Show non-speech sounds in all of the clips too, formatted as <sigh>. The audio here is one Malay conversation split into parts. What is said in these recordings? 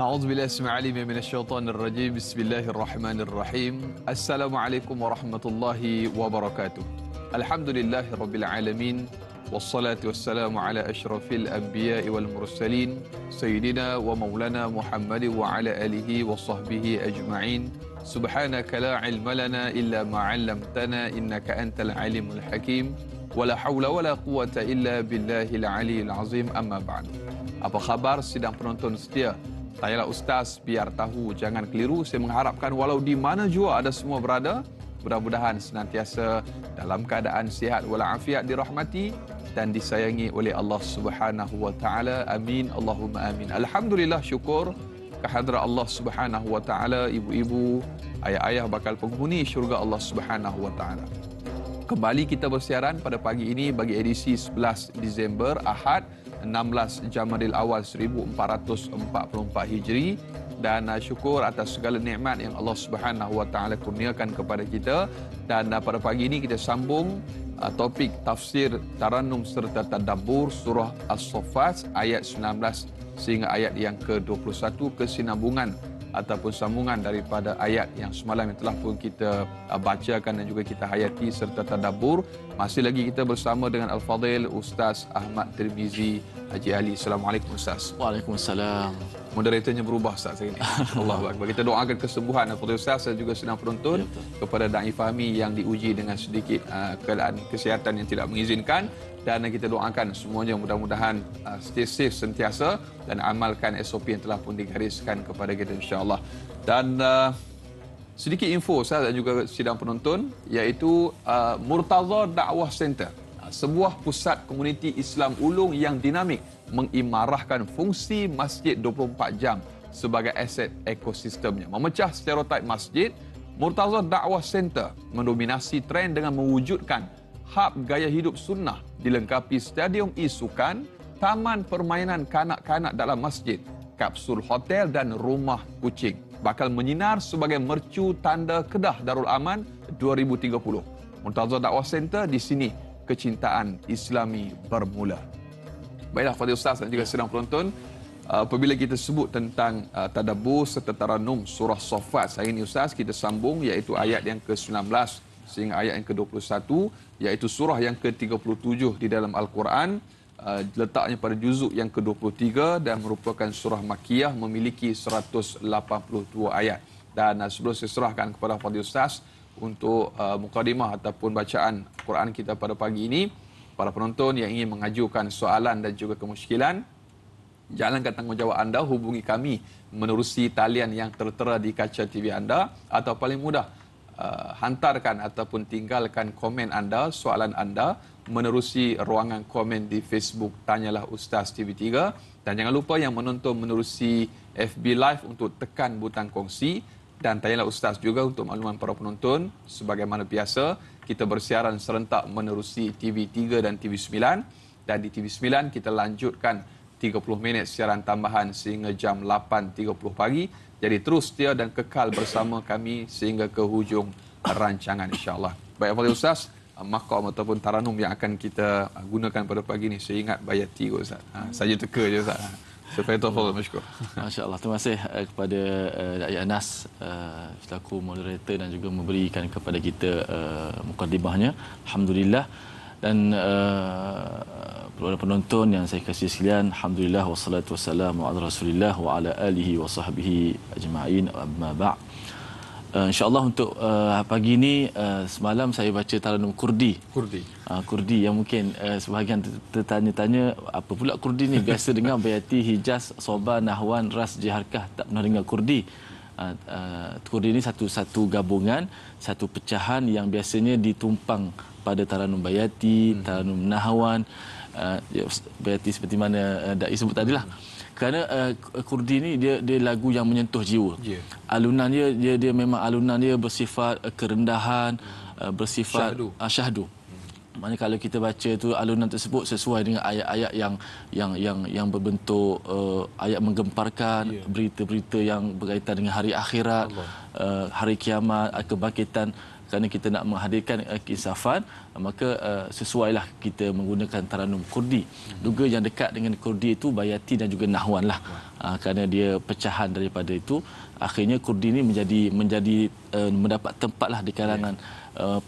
أعوذ بالله السمع عليم من الشيطان الرجيم بسم الله الرحمن الرحيم السلام عليكم ورحمة الله وبركاته الحمد لله رب العالمين والصلاة والسلام على أشرف الأنبياء والمرسلين سيدنا ومولانا محمد وعلى آله وصحبه أجمعين سبحانك لا علم لنا إلا ما علمتنا إنك أنت العليم الحكيم ولا حول ولا قوة إلا بالله العلي العظيم أما بعد أبو خبر سيدنا penonton setia Tanyalah ustaz biar tahu jangan keliru saya mengharapkan walau di mana jua ada semua berada mudah-mudahan senantiasa dalam keadaan sihat walafiat dirahmati dan disayangi oleh Allah Subhanahu wa taala amin Allahumma amin alhamdulillah syukur kehadrat Allah Subhanahu wa taala ibu-ibu ayah-ayah bakal penghuni syurga Allah Subhanahu wa taala kembali kita bersiaran pada pagi ini bagi edisi 11 Disember Ahad 16 Jamadil Awal 1444 Hijri dan uh, syukur atas segala nikmat yang Allah Subhanahu Wa Taala kurniakan kepada kita dan uh, pada pagi ini kita sambung uh, topik tafsir Taranum serta Tadabbur surah As-Saffat ayat 19 sehingga ayat yang ke-21 kesinambungan ataupun sambungan daripada ayat yang semalam yang telah pun kita bacakan dan juga kita hayati serta tadabbur masih lagi kita bersama dengan Al-Fadhil Ustaz Ahmad Terbizi Haji Ali. Assalamualaikum Ustaz. Waalaikumsalam. Moderatornya berubah Ustaz hari ini. Allah Akbar. Kita doakan kesembuhan Al-Fadhil Ustaz dan juga senang penonton ya, kepada Da'i Fahmi yang diuji dengan sedikit uh, keadaan kesihatan yang tidak mengizinkan. Dan kita doakan semuanya mudah-mudahan uh, stay safe sentiasa dan amalkan SOP yang telah pun digariskan kepada kita insyaAllah. Dan... Uh, Sedikit info saya dan juga sidang penonton iaitu uh, Murtaza Da'wah Center. Uh, sebuah pusat komuniti Islam ulung yang dinamik mengimarahkan fungsi masjid 24 jam sebagai aset ekosistemnya. Memecah stereotip masjid, Murtaza Da'wah Center mendominasi trend dengan mewujudkan hub gaya hidup sunnah dilengkapi stadium isukan, taman permainan kanak-kanak dalam masjid, kapsul hotel dan rumah kucing bakal menyinar sebagai mercu tanda Kedah Darul Aman 2030. Muntazah Dakwah Center di sini kecintaan Islami bermula. Baiklah Fadil Ustaz dan juga sedang penonton. Uh, apabila kita sebut tentang uh, tadabbur serta taranum surah Saffat, hari ini Ustaz kita sambung iaitu ayat yang ke-19 sehingga ayat yang ke-21 iaitu surah yang ke-37 di dalam Al-Quran uh, letaknya pada juzuk yang ke-23 dan merupakan surah makiyah memiliki 182 ayat. Dan uh, sebelum saya serahkan kepada Fadil Ustaz untuk uh, mukadimah ataupun bacaan Quran kita pada pagi ini, para penonton yang ingin mengajukan soalan dan juga kemusykilan, jalankan tanggungjawab anda hubungi kami menerusi talian yang tertera di kaca TV anda atau paling mudah uh, hantarkan ataupun tinggalkan komen anda, soalan anda menerusi ruangan komen di Facebook Tanyalah Ustaz TV3 dan jangan lupa yang menonton menerusi FB Live untuk tekan butang kongsi dan Tanyalah Ustaz juga untuk makluman para penonton sebagaimana biasa kita bersiaran serentak menerusi TV3 dan TV9 dan di TV9 kita lanjutkan 30 minit siaran tambahan sehingga jam 8.30 pagi jadi terus setia dan kekal bersama kami sehingga ke hujung rancangan insyaAllah. Baik, Fadil Ustaz, Ah, makam ataupun taranum yang akan kita ah, gunakan pada pagi ini. Saya ingat bayati kot Ustaz. Ha, ah, saja teka je Ustaz. Supaya tofal masyukur. <laughs> Masya Allah. Terima kasih eh, kepada uh, eh, Dari Anas uh, selaku moderator dan juga memberikan kepada kita uh, mukadimahnya. Alhamdulillah. Dan uh, penonton yang saya kasih sekalian. Alhamdulillah. Wassalatu wassalamu ala rasulillah wa ala alihi wa ajma'in. Amma ba'd. Uh, InsyaAllah untuk uh, pagi ini uh, eh, semalam saya baca Taranum Kurdi. Kurdi. Uh, Kurdi yang mungkin uh, sebahagian tertanya-tanya apa pula Kurdi ni? Biasa dengar <laughs> Bayati, Hijaz, Soba, Nahwan, Ras, Jiharkah. Tak pernah dengar Kurdi. Uh, uh, Kurdi ini satu-satu gabungan, satu pecahan yang biasanya ditumpang pada Taranum Bayati, hmm. Taranum Nahwan. Uh, Bayati seperti mana uh, Da'i sebut tadi lah. Hmm kerana uh, kurdi ni dia dia lagu yang menyentuh jiwa. Yeah. Alunan dia dia dia memang alunan dia bersifat uh, kerendahan, uh, bersifat syahdu. Uh, Hmm. Maknanya kalau kita baca tu alunan tersebut sesuai dengan ayat-ayat yang yang yang yang berbentuk uh, ayat menggemparkan, yeah. berita-berita yang berkaitan dengan hari akhirat, uh, hari kiamat, kebangkitan kerana kita nak menghadirkan uh, eh, keinsafan eh, maka uh, sesuailah kita menggunakan taranum kurdi juga yang dekat dengan kurdi itu bayati dan juga nahwan lah uh, kerana dia pecahan daripada itu akhirnya kurdi ini menjadi menjadi uh, mendapat tempatlah di kalangan ya.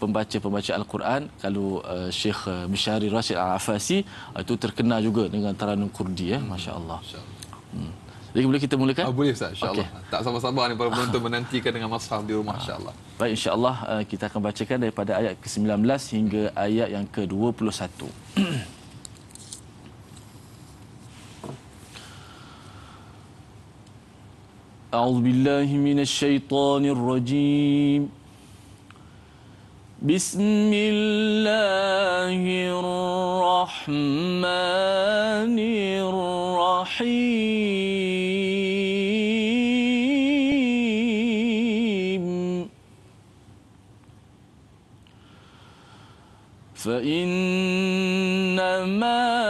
pembaca-pembaca uh, al-Quran kalau uh, Syekh uh, Rashid Al-Afasi uh, itu terkenal juga dengan taranum kurdi ya masya-Allah. Hmm. hmm. Jadi boleh kita mulakan? Ah, boleh Ustaz, insyaAllah. Okay. Tak sabar-sabar ni para ah. penonton menantikan dengan masyarakat di rumah, ah. insyaAllah. Baik, insyaAllah eh, kita akan bacakan daripada ayat ke-19 hingga ayat yang ke-21. أعوذ بالله من الشيطان الرجيم بسم الله الرحمن الرحيم فإنما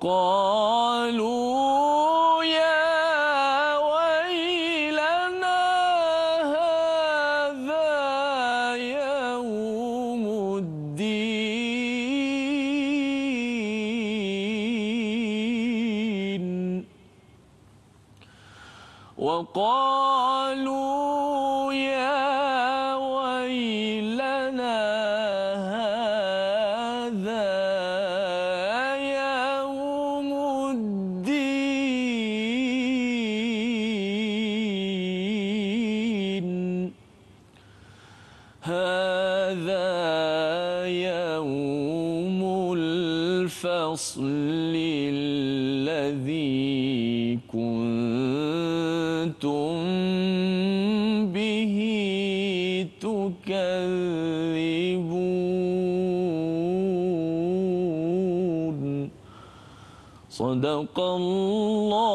光。الفصل الذي كنتم به تكذبون صدق الله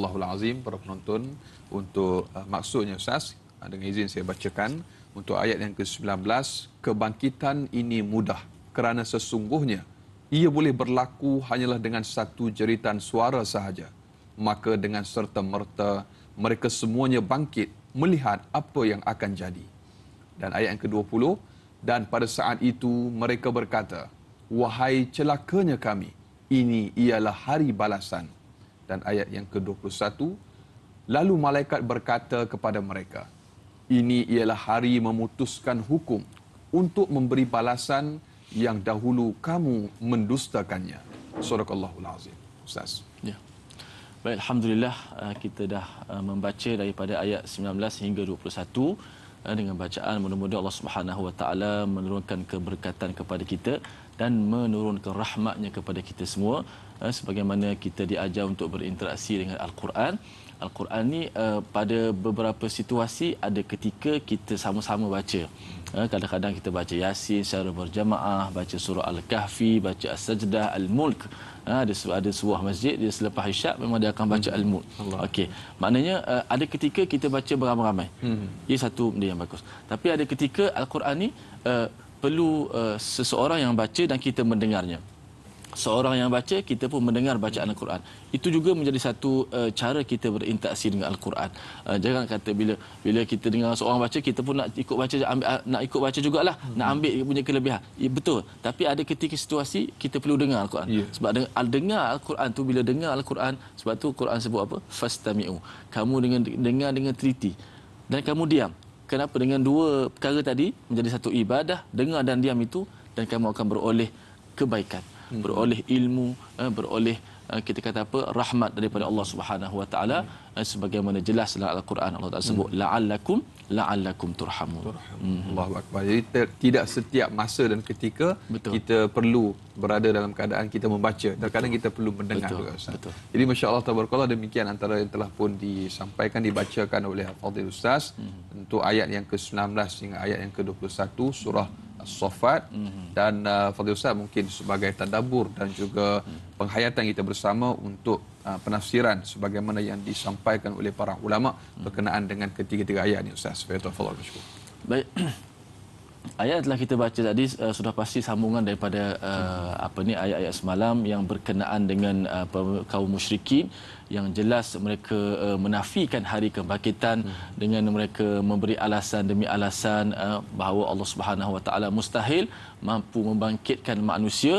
Allahul Azim para penonton untuk uh, eh, maksudnya Ustaz eh, dengan izin saya bacakan untuk ayat yang ke-19 kebangkitan ini mudah kerana sesungguhnya ia boleh berlaku hanyalah dengan satu jeritan suara sahaja maka dengan serta merta mereka semuanya bangkit melihat apa yang akan jadi dan ayat yang ke-20 dan pada saat itu mereka berkata wahai celakanya kami ini ialah hari balasan dan ayat yang ke-21 lalu malaikat berkata kepada mereka ini ialah hari memutuskan hukum untuk memberi balasan yang dahulu kamu mendustakannya surakallahul azim ustaz ya baik alhamdulillah uh, kita dah uh, membaca daripada ayat 19 hingga 21 uh, dengan bacaan mudah-mudahan Allah Subhanahu wa taala menurunkan keberkatan kepada kita dan menurunkan rahmatnya kepada kita semua Eh, sebagaimana kita diajar untuk berinteraksi dengan Al-Quran. Al-Quran ni eh, pada beberapa situasi ada ketika kita sama-sama baca. Eh, kadang-kadang kita baca Yasin secara berjamaah, baca surah Al-Kahfi, baca As-Sajdah, Al-Mulk. Ada ada sebuah masjid dia selepas isyak memang dia akan baca hmm. Al-Mulk. Okey. Maknanya ada ketika kita baca beramai-ramai. Hmm. Ini satu benda yang bagus. Tapi ada ketika Al-Quran ni perlu seseorang yang baca dan kita mendengarnya seorang yang baca kita pun mendengar bacaan al-Quran. Itu juga menjadi satu uh, cara kita berinteraksi dengan al-Quran. Uh, jangan kata bila bila kita dengar seorang baca kita pun nak ikut baca ambil, ah, nak ikut baca jugalah, hmm. nak ambil punya kelebihan. Ya, betul. Tapi ada ketika situasi kita perlu dengar al-Quran. Yeah. Sebab dengar, al- dengar al-Quran tu bila dengar al-Quran sebab tu Quran sebut apa? Fastami'u. Kamu dengan dengar dengan teliti dan kamu diam. Kenapa dengan dua perkara tadi menjadi satu ibadah, dengar dan diam itu dan kamu akan beroleh kebaikan hmm. beroleh ilmu uh, beroleh uh, kita kata apa rahmat daripada Allah Subhanahu wa taala hmm. uh, sebagaimana jelas dalam al-Quran Allah Taala sebut hmm. la'allakum la'allakum turhamun hmm. Allahuakbar jadi ter- tidak setiap masa dan ketika Betul. kita perlu berada dalam keadaan kita membaca terkadang Betul. kita perlu mendengar Betul. juga ustaz Betul. jadi masya-Allah tabarakallah demikian antara yang telah pun disampaikan dibacakan oleh al-fadil ustaz hmm. untuk ayat yang ke-19 hingga ayat yang ke-21 surah hmm. Sofat mm-hmm. dan uh, Fadil Ustaz mungkin sebagai tadabur dan juga mm-hmm. penghayatan kita bersama untuk uh, penafsiran sebagaimana yang disampaikan oleh para ulama mm-hmm. berkenaan dengan ketiga-tiga ayat ini Ustaz. Saya tuan follow bersyukur. Baik. <clears throat> Ayat telah kita baca tadi uh, sudah pasti sambungan daripada uh, mhm. apa ni ayat-ayat semalam yang berkenaan dengan uh, kaum musyrikin yang jelas mereka uh, menafikan hari kebangkitan hmm. dengan mereka memberi alasan demi alasan uh, bahawa Allah Subhanahu Wa Taala mustahil mampu membangkitkan manusia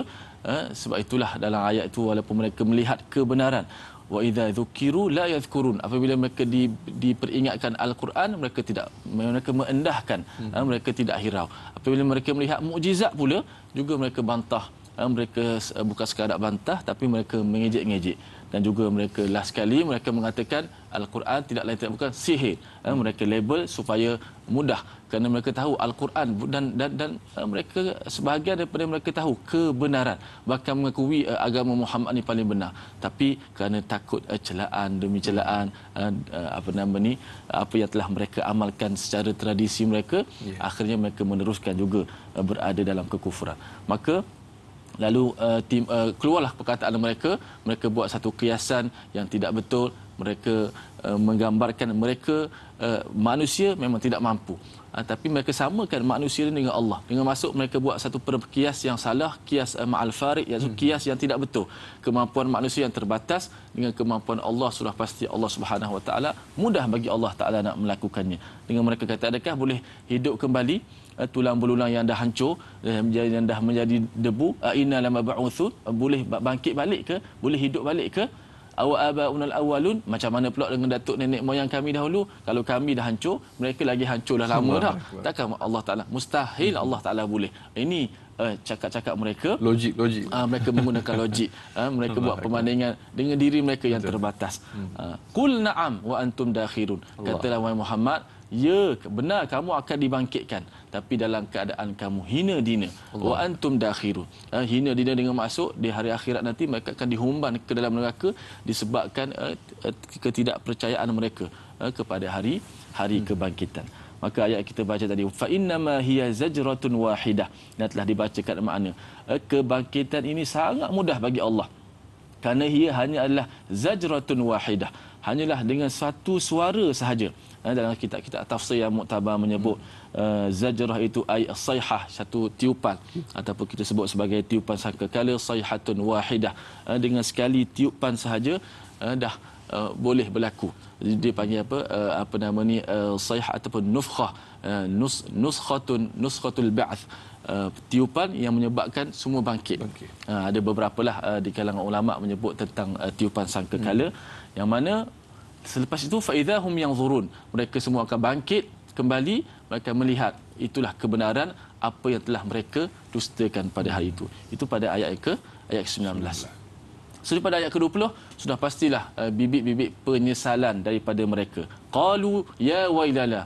uh, sebab itulah dalam ayat itu walaupun mereka melihat kebenaran wa idza dzukiru la yadhkurun apabila mereka di, diperingatkan al-Quran mereka tidak mereka mengendahkan hmm. uh, mereka tidak hirau apabila mereka melihat mukjizat pula juga mereka bantah uh, mereka uh, bukan sekadar bantah tapi mereka mengejek-ngejek dan juga mereka last sekali mereka mengatakan Al-Quran tidak lain tidak bukan sihir. Hmm. Mereka label supaya mudah kerana mereka tahu Al-Quran dan dan dan eh, mereka sebahagian daripada mereka tahu kebenaran bahkan mengakui uh, agama Muhammad ini paling benar tapi kerana takut uh, celaan demi celaan uh, uh, apa nama ni apa yang telah mereka amalkan secara tradisi mereka yeah. akhirnya mereka meneruskan juga uh, berada dalam kekufuran maka lalu uh, tim uh, keluarlah perkataan mereka mereka buat satu kiasan yang tidak betul mereka uh, menggambarkan mereka uh, manusia memang tidak mampu uh, tapi mereka samakan manusia ini dengan Allah dengan masuk mereka buat satu perkias yang salah kias uh, ma'al farid iaitu hmm. kias yang tidak betul kemampuan manusia yang terbatas dengan kemampuan Allah sudah pasti Allah Subhanahu Wa mudah bagi Allah Taala nak melakukannya dengan mereka kata adakah boleh hidup kembali Eh, tulang belulang yang dah hancur eh, yang dah menjadi debu eh, inna lam ba'utsun boleh bangkit balik ke boleh hidup balik ke awa abaunal awalun macam mana pula dengan datuk nenek moyang kami dahulu kalau kami dah hancur mereka lagi hancur dah lama dah takkan Allah Taala mustahil Allah Taala boleh ini cakap-cakap mereka logik logik ah, mereka menggunakan logik ah, mereka buat perbandingan dengan diri mereka yang terbatas uh, ah, kul na'am wa antum dakhirun katalah wahai Muhammad ya benar kamu akan dibangkitkan tapi dalam keadaan kamu hina dina wa antum dakhirun uh, ha, hina dina dengan masuk di hari akhirat nanti mereka akan dihumban ke dalam neraka disebabkan uh, ketidakpercayaan mereka uh, kepada hari hari hmm. kebangkitan maka ayat kita baca tadi fa innama hiya zajratun wahidah dan telah dibacakan makna uh, kebangkitan ini sangat mudah bagi Allah kerana ia hanya adalah zajratun wahidah hanyalah dengan satu suara sahaja Eh, dalam kitab-kitab tafsir yang muktabar menyebut eh, zajrah itu ay sayhah satu tiupan ataupun kita sebut sebagai tiupan sangkakala sayhatun wahidah eh, dengan sekali tiupan sahaja dah boleh berlaku dia panggil apa apa nama ni sayh ataupun nufkhah nus nuskhatun nuskhatul ba'th Uh, tiupan yang menyebabkan semua bangkit. Okay. Uh, ada beberapa lah uh, di kalangan ulama menyebut tentang uh, tiupan sangkakala hmm. yang mana selepas itu faidahum yang zurun mereka semua akan bangkit kembali mereka melihat itulah kebenaran apa yang telah mereka dustakan pada hari itu itu pada ayat yang ke ayat ke-19 so, pada ayat ke-20 sudah pastilah uh, bibit-bibit penyesalan daripada mereka qalu ya wailana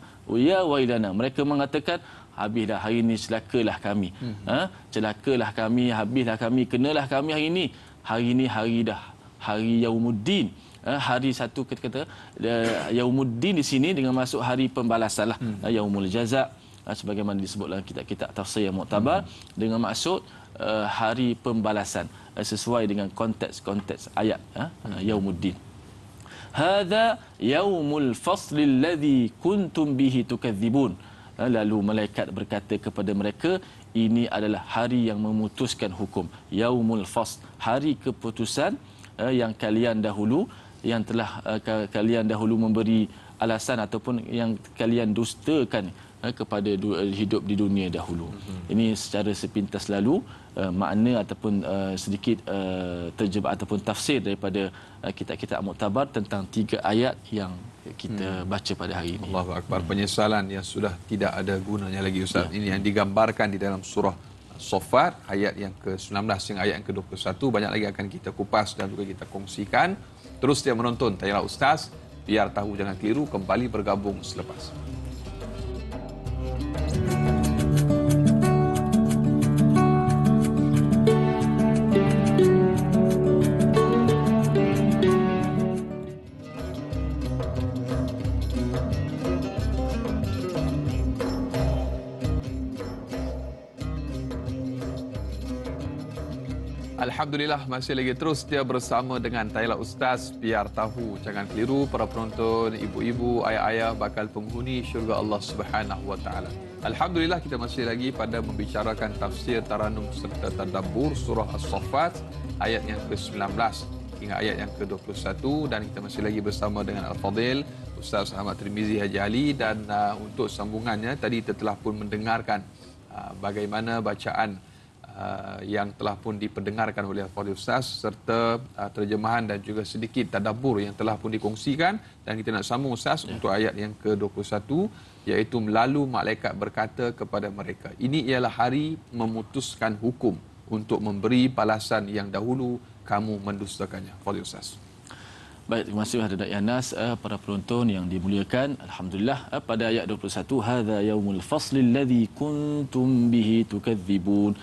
ya wailana mereka mengatakan habislah hari ini celakalah kami ha? celakalah kami habislah kami kenalah kami hari ini hari ini hari dah hari yaumuddin hmm. Eh, hari satu kata-kata eh, yaumuddin di sini dengan masuk hari pembalasan lah hmm. Eh, yaumul jazak sebagaimana disebut dalam kitab-kitab tafsir yang muktabar hmm. dengan maksud hari pembalasan sesuai dengan konteks-konteks ayat hmm. yaumuddin hadha yaumul fasl alladhi kuntum bihi tukadzibun lalu malaikat berkata kepada mereka ini adalah hari yang memutuskan hukum yaumul fasl hari keputusan yang kalian dahulu yang telah uh, kalian dahulu memberi alasan ataupun yang kalian dustakan uh, kepada hidup di dunia dahulu. hmm Ini secara sepintas lalu uh, makna ataupun uh, sedikit uh, terjemah ataupun tafsir daripada uh, kitab-kitab Muqtabar tentang tiga ayat yang kita hmm. baca pada hari ini. Allahu akbar hmm. penyesalan yang sudah tidak ada gunanya lagi ustaz. Ya. Ini yang digambarkan di dalam surah Sofat ayat yang ke-19 hingga ayat yang ke-21 banyak lagi akan kita kupas dan juga kita kongsikan. Terus dia menonton tanyalah ustaz biar tahu jangan keliru kembali bergabung selepas. Alhamdulillah masih lagi terus dia bersama dengan Taila Ustaz biar tahu jangan keliru para penonton ibu-ibu ayah-ayah bakal penghuni syurga Allah Subhanahu Wa Taala. Alhamdulillah kita masih lagi pada membicarakan tafsir Taranum serta Tadabbur surah As-Saffat ayat yang ke-19 hingga ayat yang ke-21 dan kita masih lagi bersama dengan Al-Fadil Ustaz Ahmad Trimizi Haji Ali dan uh, untuk sambungannya tadi kita telah pun mendengarkan uh, bagaimana bacaan Uh, yang telah pun diperdengarkan oleh Fadil Ustaz serta uh, terjemahan dan juga sedikit tadabbur yang telah pun dikongsikan dan kita nak sambung Ustaz ya. untuk ayat yang ke-21 iaitu melalu malaikat berkata kepada mereka ini ialah hari memutuskan hukum untuk memberi balasan yang dahulu kamu mendustakannya Fadil Ustaz Baik, terima kasih kepada Dayan Nas, eh, para penonton yang dimuliakan. Alhamdulillah, eh, pada ayat 21, Hada yaumul fasli alladhi kuntum bihi tukadzibun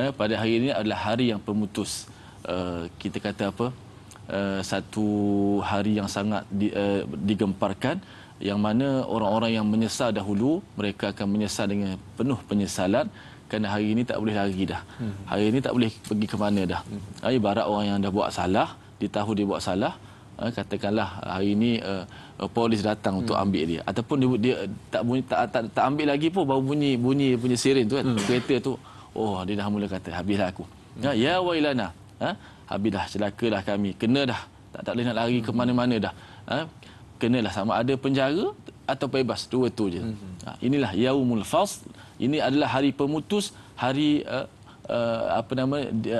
eh, pada hari ini adalah hari yang pemutus uh, kita kata apa uh, satu hari yang sangat di, uh, digemparkan yang mana orang-orang yang menyesal dahulu mereka akan menyesal dengan penuh penyesalan kerana hari ini tak boleh lagi dah hmm. hari ini tak boleh pergi ke mana dah uh, ibarat orang yang dah buat salah dia dia buat salah katakanlah hari ini uh, polis datang hmm. untuk ambil dia ataupun dia, dia tak bunyi tak, tak tak ambil lagi pun baru bunyi bunyi punya siren tu kan hmm. kereta tu oh dia dah mula kata habislah aku ya ya wailana ha habis dah celakalah kami kena dah tak tak boleh nak lari ke mana-mana dah ha lah sama ada penjara atau bebas dua tu je mhm. ha, inilah yaumul fasl ini adalah hari pemutus hari uh, Uh, apa nama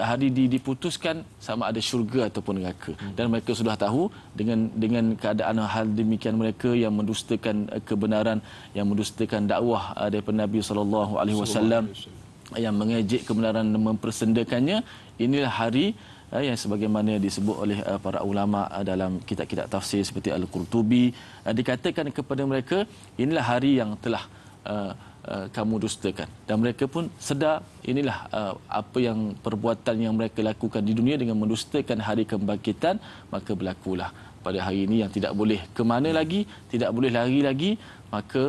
hari diputuskan sama ada syurga ataupun neraka hmm. dan mereka sudah tahu dengan dengan keadaan hal demikian mereka yang mendustakan eh, kebenaran yang mendustakan dakwah uh, daripada Nabi saw yang mengejek kebenaran dan mempersendakannya inilah hari eh, yang sebagaimana disebut oleh eh, para ulama eh, dalam kitab-kitab tafsir seperti Al-Qurtubi dikatakan kepada mereka inilah hari yang telah kamu dustakan dan mereka pun sedar inilah apa yang perbuatan yang mereka lakukan di dunia dengan mendustakan hari kebangkitan maka berlakulah pada hari ini yang tidak boleh ke mana lagi tidak boleh lari lagi maka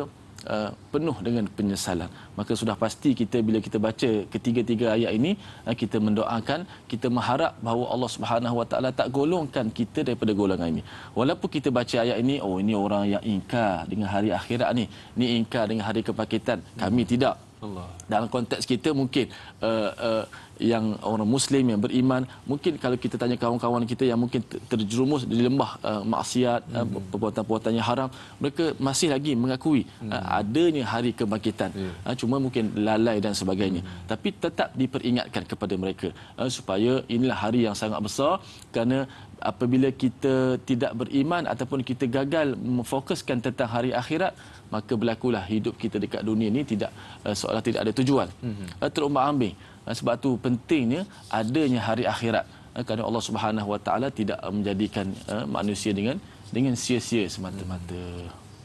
uh, penuh dengan penyesalan. Maka sudah pasti kita bila kita baca ketiga-tiga ayat ini, uh, kita mendoakan, kita mengharap bahawa Allah Subhanahu Wa Taala tak golongkan kita daripada golongan ini. Walaupun kita baca ayat ini, oh ini orang yang ingkar dengan hari akhirat ni, ni ingkar dengan hari kebangkitan. Kami tidak. Allah. Dalam konteks kita mungkin uh, uh, yang orang Muslim yang beriman mungkin kalau kita tanya kawan-kawan kita yang mungkin terjerumus di lembah uh, maksiat uh, hmm. uh, perbuatan-perbuatan yang haram mereka masih lagi mengakui uh, hmm. uh, adanya hari kebangkitan yeah. uh, cuma mungkin lalai dan sebagainya hmm. tapi tetap diperingatkan kepada mereka uh, supaya inilah hari yang sangat besar kerana apabila kita tidak beriman ataupun kita gagal memfokuskan tentang hari akhirat maka berlakulah hidup kita dekat dunia ini tidak uh, seolah tidak ada tujuan hmm. uh, terumbang ambing Eh, sebab tu pentingnya adanya hari akhirat. Eh, kerana Allah Subhanahu Wa Taala tidak menjadikan eh, manusia dengan dengan sia-sia semata-mata.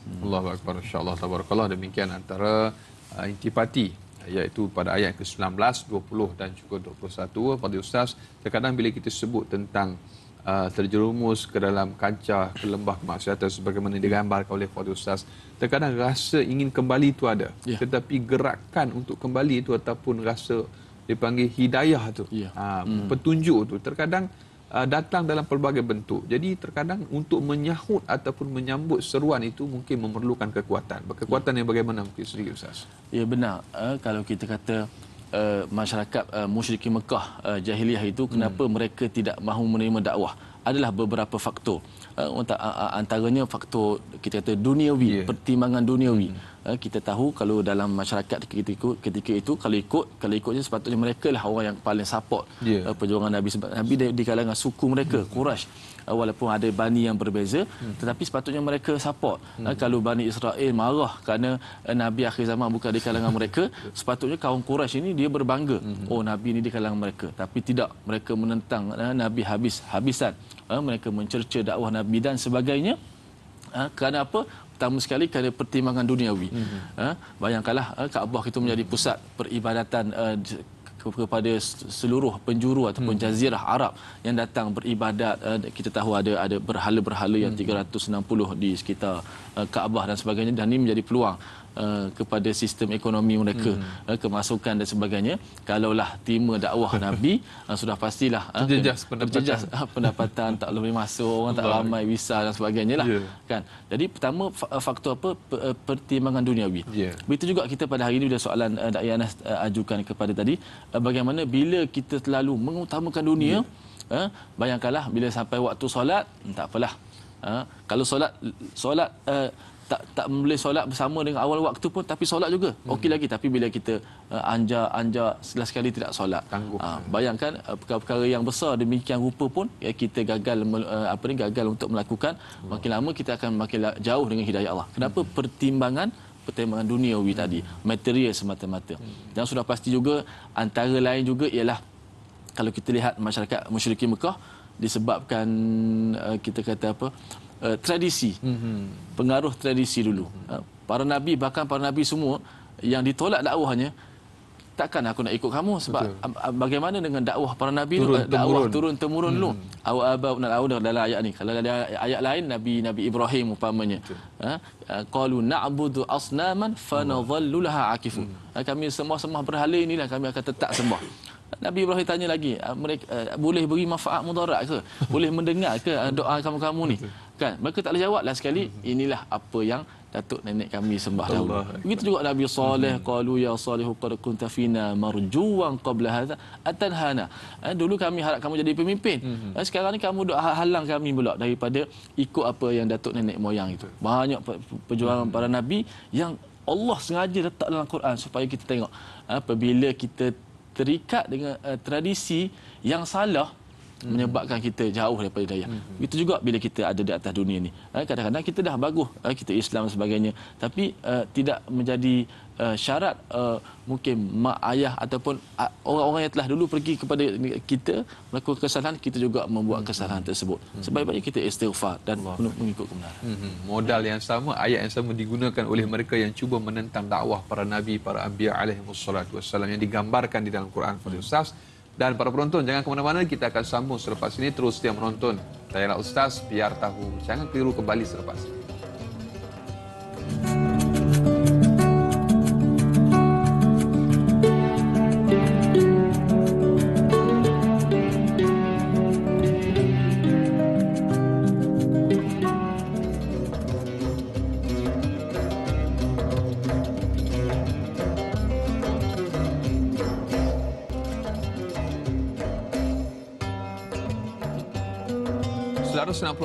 Hmm. Allah Akbar, insyaAllah, tabarakallah. Demikian antara intipati iaitu pada ayat ke-19, 20 dan juga 21. Pada Ustaz, terkadang bila kita sebut tentang terjerumus ke dalam kancah, ke lembah kemaksiatan sebagaimana digambarkan oleh Fadil Ustaz, terkadang rasa ingin kembali itu ada. Yeah. Tetapi gerakan untuk kembali itu ataupun rasa Dipanggil hidayah tu yeah. aa, ha, hmm. petunjuk tu terkadang aa, uh, datang dalam pelbagai bentuk jadi terkadang untuk menyahut ataupun menyambut seruan itu mungkin memerlukan kekuatan kekuatan yeah. yang bagaimana mungkin sedikit ustaz ya yeah, benar uh, kalau kita kata Uh, masyarakat uh, musyriki Mekah uh, jahiliah itu hmm. kenapa hmm. mereka tidak mahu menerima dakwah adalah beberapa faktor uh, antaranya faktor kita kata duniawi, yeah. pertimbangan duniawi. Mm. Uh, kita tahu kalau dalam masyarakat kita itu, ketika itu kalau ikut, kalau ikutnya sepatutnya merekalah orang yang paling support yeah. Ya. uh, perjuangan Nabi sebab Nabi di, di kalangan suku mereka, mm. Quraisy. Eh, walaupun ada bani yang berbeza hmm. tetapi sepatutnya mereka support eh, hmm. kalau bani Israel marah kerana eh, nabi akhir zaman bukan di kalangan mereka <laughs> sepatutnya kaum Quraisy ini dia berbangga hmm. oh nabi ini di kalangan mereka tapi tidak mereka menentang nabi habis habisan mereka mencerca dakwah nabi dan sebagainya kerana apa pertama sekali kerana pertimbangan duniawi mm-hmm. ha, bayangkanlah Kaabah itu menjadi pusat peribadatan uh, kepada seluruh penjuru ataupun hmm. jazirah Arab yang datang beribadat eh, kita tahu ada ada berhala-berhala yang 360 hmm. di sekitar eh, Kaabah dan sebagainya dan ini menjadi peluang Uh, kepada sistem ekonomi mereka hmm. uh, kemasukan dan sebagainya kalaulah tema dakwah <laughs> nabi uh, sudah pastilah uh, terjejas uh, pendapatan, terjejas, uh, pendapatan tak lebih masuk orang tak ramai visa dan sebagainya lah yeah. kan jadi pertama uh, faktor apa pertimbangan duniawi yeah. begitu juga kita pada hari ini ada soalan uh, Dak Yanas uh, ajukan kepada tadi uh, bagaimana bila kita terlalu mengutamakan dunia yeah. uh, bayangkanlah bila sampai waktu solat hmm, tak apalah uh, kalau solat solat uh, tak tak boleh solat bersama dengan awal waktu pun tapi solat juga hmm. okey lagi tapi bila kita uh, anja anja selas sekali tidak solat uh, bayangkan uh, perkara-perkara yang besar demikian rupa pun ya, kita gagal uh, apa ni gagal untuk melakukan hmm. makin lama kita akan makin jauh dengan hidayah Allah kenapa hmm. pertimbangan pertimbangan duniawi hmm. tadi material semata-mata hmm. dan sudah pasti juga antara lain juga ialah kalau kita lihat masyarakat musyrikin Mekah disebabkan uh, kita kata apa uh, tradisi. Mm-hmm. Pengaruh tradisi dulu. Mm-hmm. para nabi bahkan para nabi semua yang ditolak dakwahnya takkan aku nak ikut kamu sebab Betul. bagaimana dengan dakwah para nabi turun, eh, dulu, dakwah turun temurun hmm. dulu awak nak awak dalam ayat ni kalau ada ayat lain nabi nabi Ibrahim umpamanya ha qalu na'budu asnaman fanadhallu laha akifun hmm. kami semua sembah berhala inilah kami akan tetap sembah Nabi Ibrahim tanya lagi mereka boleh beri manfaat mudarat ke boleh mendengar ke doa kamu-kamu ni kan mereka tak boleh jawab last sekali hmm. inilah apa yang datuk nenek kami sembah dahulu begitu juga nabi soleh hmm. qalu ya salihu qad kunta fina marjuwan qabla hadha atanhana eh, dulu kami harap kamu jadi pemimpin hmm. eh, sekarang ni kamu dah ha-, halang kami pula daripada ikut apa yang datuk nenek moyang itu banyak perjuangan para nabi yang Allah sengaja letak dalam Quran supaya kita tengok eh, apabila kita terikat dengan eh, tradisi yang salah hmm. menyebabkan kita jauh daripada hidayah. Hmm. Itu juga bila kita ada di atas dunia ni. Eh, kadang-kadang kita dah bagus, eh, kita Islam sebagainya, tapi uh, tidak menjadi uh, syarat uh, mungkin mak ayah ataupun uh, orang-orang yang telah dulu pergi kepada kita melakukan kesalahan, kita juga membuat hmm. kesalahan tersebut. Hmm. Sebab banyak kita istighfar dan Allah. mengikut kebenaran. Hmm, hmm. Modal yang sama, ayat yang sama digunakan oleh mereka yang cuba menentang dakwah para nabi, para ambiya alaihi wassalam yang digambarkan di dalam Quran. Hmm. Ustaz, dan para penonton, jangan ke mana-mana. Kita akan sambung selepas ini. Terus setia menonton. Tanya Ustaz, biar tahu. Jangan keliru kembali selepas ini.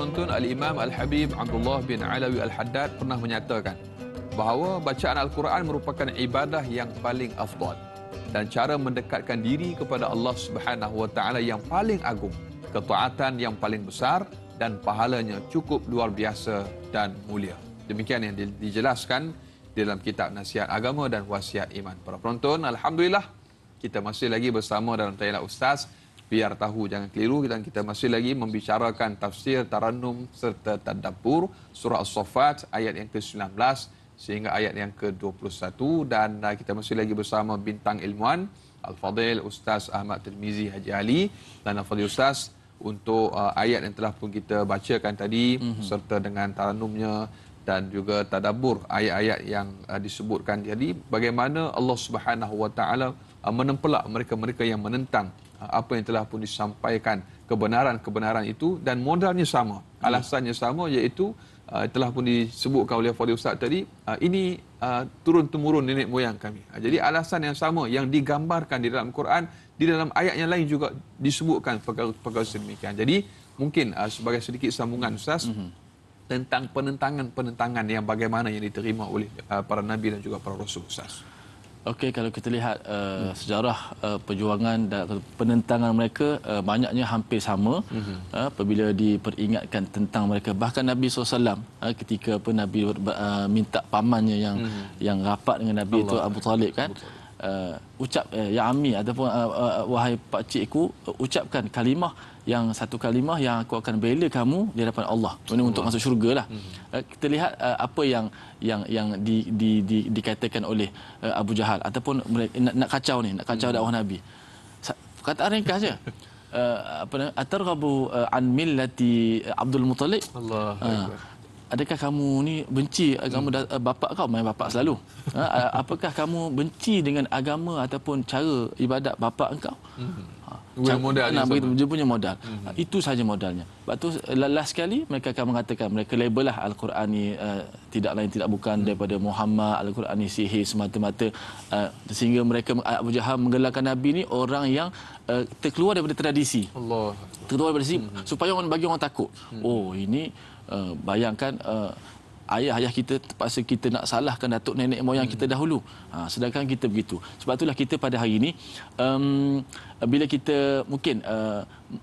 penonton Al-Imam Al-Habib Abdullah bin Alawi Al-Haddad pernah menyatakan bahawa bacaan Al-Quran merupakan ibadah yang paling afdal dan cara mendekatkan diri kepada Allah Subhanahu wa taala yang paling agung, ketaatan yang paling besar dan pahalanya cukup luar biasa dan mulia. Demikian yang dijelaskan dalam kitab Nasihat Agama dan Wasiat Iman. Para penonton, alhamdulillah kita masih lagi bersama dalam tayangan ustaz biar tahu jangan keliru dan kita masih lagi membicarakan tafsir tarannum serta tadabbur surah as-saffat ayat yang ke-19 sehingga ayat yang ke-21 dan uh, kita masih lagi bersama bintang ilmuan al-fadil ustaz Ahmad Tirmizi Haji Ali dan al-fadil ustaz untuk uh, ayat yang telah pun kita bacakan tadi mm-hmm. serta dengan tarannumnya dan juga tadabbur ayat-ayat yang uh, disebutkan jadi bagaimana Allah Subhanahu Wa Taala uh, menempelak mereka-mereka yang menentang apa yang telah pun disampaikan kebenaran-kebenaran itu dan modalnya sama. Alasannya sama iaitu uh, telah pun disebutkan oleh Fadil Ustaz tadi, uh, ini uh, turun-temurun nenek moyang kami. Uh, jadi alasan yang sama yang digambarkan di dalam Quran, di dalam ayat yang lain juga disebutkan perkara-perkara sedemikian. Jadi mungkin uh, sebagai sedikit sambungan Ustaz, mm-hmm tentang penentangan-penentangan yang bagaimana yang diterima oleh uh, para nabi dan juga para rasul Ustaz. Okey, kalau kita lihat uh, hmm. sejarah uh, perjuangan dan penentangan mereka, uh, banyaknya hampir sama hmm. uh, apabila diperingatkan tentang mereka. Bahkan Nabi SAW uh, ketika apa, Nabi uh, minta pamannya yang hmm. yang rapat dengan Nabi Allah. itu Abu Talib kan. Abu Talib uh, ucap uh, ya ami ataupun uh, uh, uh, wahai pak cikku uh, ucapkan kalimah yang satu kalimah yang aku akan bela kamu di hadapan Allah Allah. untuk masuk syurga lah. Hmm. Uh, kita lihat uh, apa yang yang yang di, di, di, dikatakan oleh uh, Abu Jahal ataupun mereka, nak, nak kacau ni nak kacau hmm. dakwah Nabi. Kata ringkas je. <laughs> uh, apa nama? Atarghabu uh, an millati Abdul Muttalib. Allah. Uh, adakah kamu ni benci agama hmm. Eh, bapak kau main bapa selalu <laughs> ha? apakah kamu benci dengan agama ataupun cara ibadat bapa engkau hmm. ha. modal nah, dia punya modal hmm. ha, itu saja modalnya waktu last sekali mereka akan mengatakan mereka label lah al-Quran ni uh, tidak lain tidak bukan hmm. daripada Muhammad al-Quran ni sihir semata-mata uh, sehingga mereka Abu Jahal menggelarkan nabi ni orang yang uh, terkeluar daripada tradisi Allah terkeluar daripada tradisi hmm. supaya orang bagi orang takut hmm. oh ini uh, bayangkan uh, ayah-ayah kita terpaksa kita nak salahkan datuk nenek moyang hmm. kita dahulu. Ha, sedangkan kita begitu. Sebab itulah kita pada hari ini um, Eh, bila kita mungkin uh,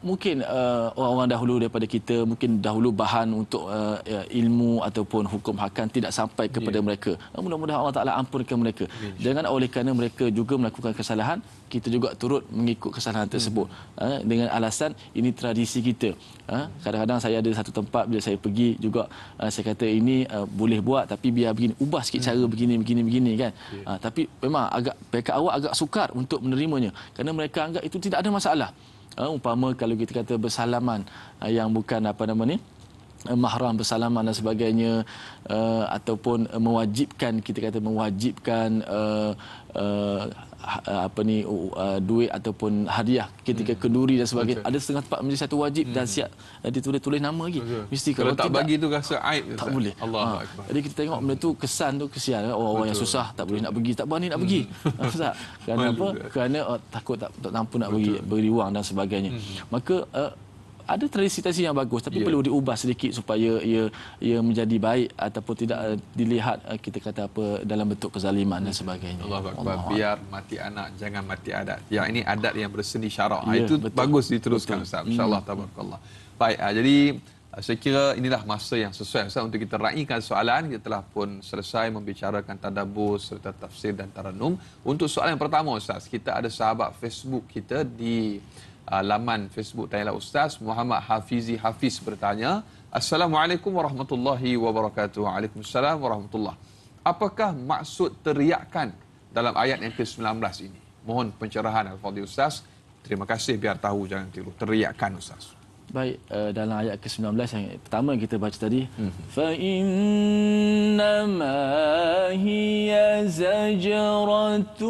mungkin uh, orang-orang dahulu daripada kita mungkin dahulu bahan untuk uh, ilmu ataupun hukum hakam tidak sampai kepada yeah. mereka uh, mudah-mudahan Allah Taala ampunkan mereka dengan oleh kerana mereka juga melakukan kesalahan kita juga turut mengikut kesalahan tersebut hmm. uh, dengan alasan ini tradisi kita uh, kadang-kadang saya ada satu tempat bila saya pergi juga uh, saya kata ini uh, boleh buat tapi biar begini ubah sikit cara hmm. begini begini begini kan yeah. Ya. uh, tapi memang agak pihak awak agak sukar untuk menerimanya kerana mereka anggap itu tidak ada masalah. Uh, umpama kalau kita kata bersalaman uh, yang bukan apa nama ni Eh, mahram bersalaman dan sebagainya uh, ataupun mewajibkan kita kata mewajibkan uh, uh, apa ni uh, uh, duit ataupun hadiah ketika hmm. kenduri dan sebagainya okay. ada setengah tempat menjadi satu wajib hmm. dan siap uh, ditulis-tulis nama lagi okay. mesti kalau, kalau tak bagi tu rasa aib tak, tak boleh Allah ha. Ah, jadi kita tengok benda tu kesan tu kesian orang-orang oh, yang susah tak boleh nak pergi tak berani nak hmm. pergi <laughs> tak kerana apa kerana oh, takut tak tak mampu nak Betul. beri beri wang dan sebagainya hmm. maka uh, ada tradisi-tradisi yang bagus tapi yeah. perlu diubah sedikit supaya ia ia menjadi baik ataupun tidak eh, dilihat eh, kita kata apa dalam bentuk kezaliman dan sebagainya. Allah Allah. biar mati anak jangan mati adat. Yang ini adat yang berseni syarak. Yeah, ya, itu betul. bagus diteruskan Ustaz. insya hmm. tabarakallah. Baik, ah, jadi ah, saya kira inilah masa yang sesuai Ustaz untuk kita raikan soalan. Kita telah pun selesai membicarakan tadabbur serta tafsir dan taranum. Untuk soalan yang pertama Ustaz, kita ada sahabat Facebook kita di uh, laman Facebook Tanyalah Ustaz Muhammad Hafizi Hafiz bertanya Assalamualaikum warahmatullahi wabarakatuh Waalaikumsalam warahmatullahi Apakah maksud teriakkan dalam ayat yang ke-19 ini? Mohon pencerahan Al-Fadhil Ustaz Terima kasih biar tahu jangan tiru Teriakkan Ustaz Baik, uh, dalam ayat ke-19 yang pertama yang kita baca tadi فَإِنَّمَا هِيَ زَجَرَةٌ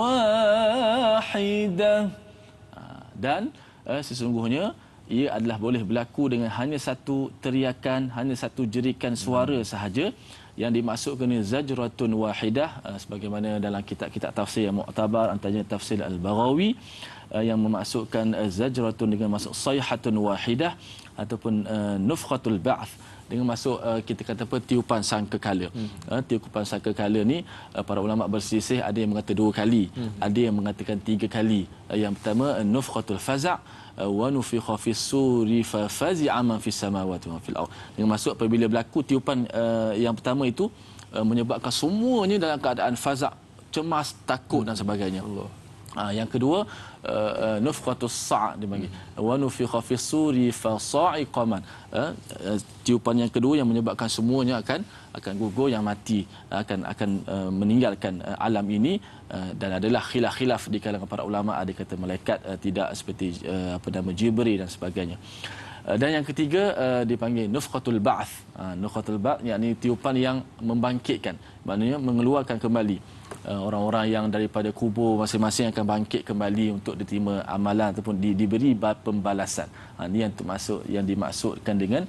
وَاحِدَةٌ dan uh, sesungguhnya ia adalah boleh berlaku dengan hanya satu teriakan, hanya satu jerikan suara hmm. sahaja yang dimasukkan ini zajratun wahidah uh, sebagaimana dalam kitab-kitab tafsir yang muktabar antaranya tafsir al-Baghawi uh, yang memasukkan uh, zajratun dengan masuk sayhatun wahidah ataupun uh, nufkhatul ba'th ba dengan masuk uh, kita kata apa tiupan sangkakala. Hmm. Uh, tiupan sangkakala ni uh, para ulama berselisih ada yang mengatakan dua kali, hmm. ada yang mengatakan tiga kali. Uh, yang pertama uh, nufkhatul faza' uh, wa nufikha fi suri fa fazi'a man fis samawati wa fil ard. Dengan masuk apabila berlaku tiupan uh, yang pertama itu uh, menyebabkan semuanya dalam keadaan faza' cemas, takut hmm. dan sebagainya. Allah. Ha, yang kedua eh, eh, nufqatus sa' dia panggil wa nufikha fi suri fa sa'iqaman eh, tiupan yang kedua yang menyebabkan semuanya akan akan gugur yang mati akan akan uh, meninggalkan uh, alam ini uh, dan adalah khilaf-khilaf di kalangan para ulama ada kata malaikat uh, tidak seperti uh, apa nama jibril dan sebagainya dan yang ketiga dipanggil nufqatul ba'ath. Ah, nufqatul ba'ath yakni tiupan yang membangkitkan, maknanya mengeluarkan kembali. Eh, orang-orang yang daripada kubur masing-masing akan bangkit kembali untuk diterima amalan ataupun di, diberi pembalasan. Ha, ini yang termasuk yang dimaksudkan dengan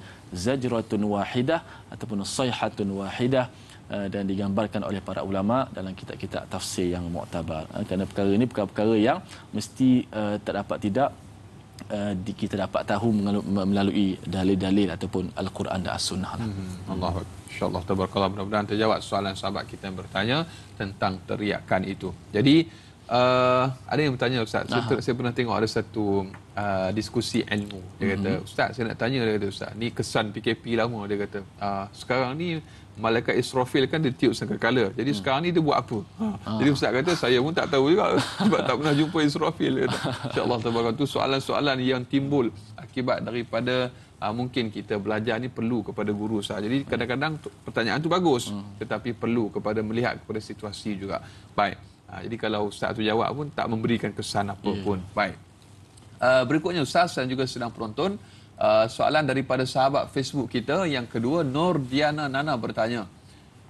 zajratun wahidah ataupun sayhatun wahidah eh, dan digambarkan oleh para ulama dalam kitab-kitab tafsir yang muktabar. Ha, kerana perkara ini perkara-perkara yang mesti uh, eh, tak tidak uh, kita dapat tahu melalui dalil-dalil ataupun Al-Quran dan As-Sunnah lah. Hmm. hmm. Allah InsyaAllah tabarakallah mudah-mudahan terjawab soalan sahabat kita yang bertanya tentang teriakan itu. Jadi uh, ada yang bertanya Ustaz, saya, ter- saya pernah tengok ada satu uh, diskusi ilmu. Dia kata, hmm Ustaz saya nak tanya, dia kata Ustaz, ni kesan PKP lama. Dia kata, uh, sekarang ni malaikat Israfil kan dia tiup sangkakala. Jadi hmm. sekarang ni dia buat apa? Ha. Ha. Jadi ustaz kata saya pun tak tahu juga <laughs> sebab tak pernah jumpa Israfil. <laughs> Insya-Allah tabarakallah tu soalan-soalan yang timbul akibat daripada Aa, ah, mungkin kita belajar ni perlu kepada guru sahaja. Jadi hmm. kadang-kadang pertanyaan tu bagus hmm. tetapi perlu kepada melihat kepada situasi juga. Baik. Aa, ah, jadi kalau ustaz tu jawab pun tak memberikan kesan apa ya. pun. Yeah. Baik. Aa, berikutnya ustaz dan juga sedang penonton, Uh, soalan daripada sahabat Facebook kita yang kedua Nur Diana Nana bertanya.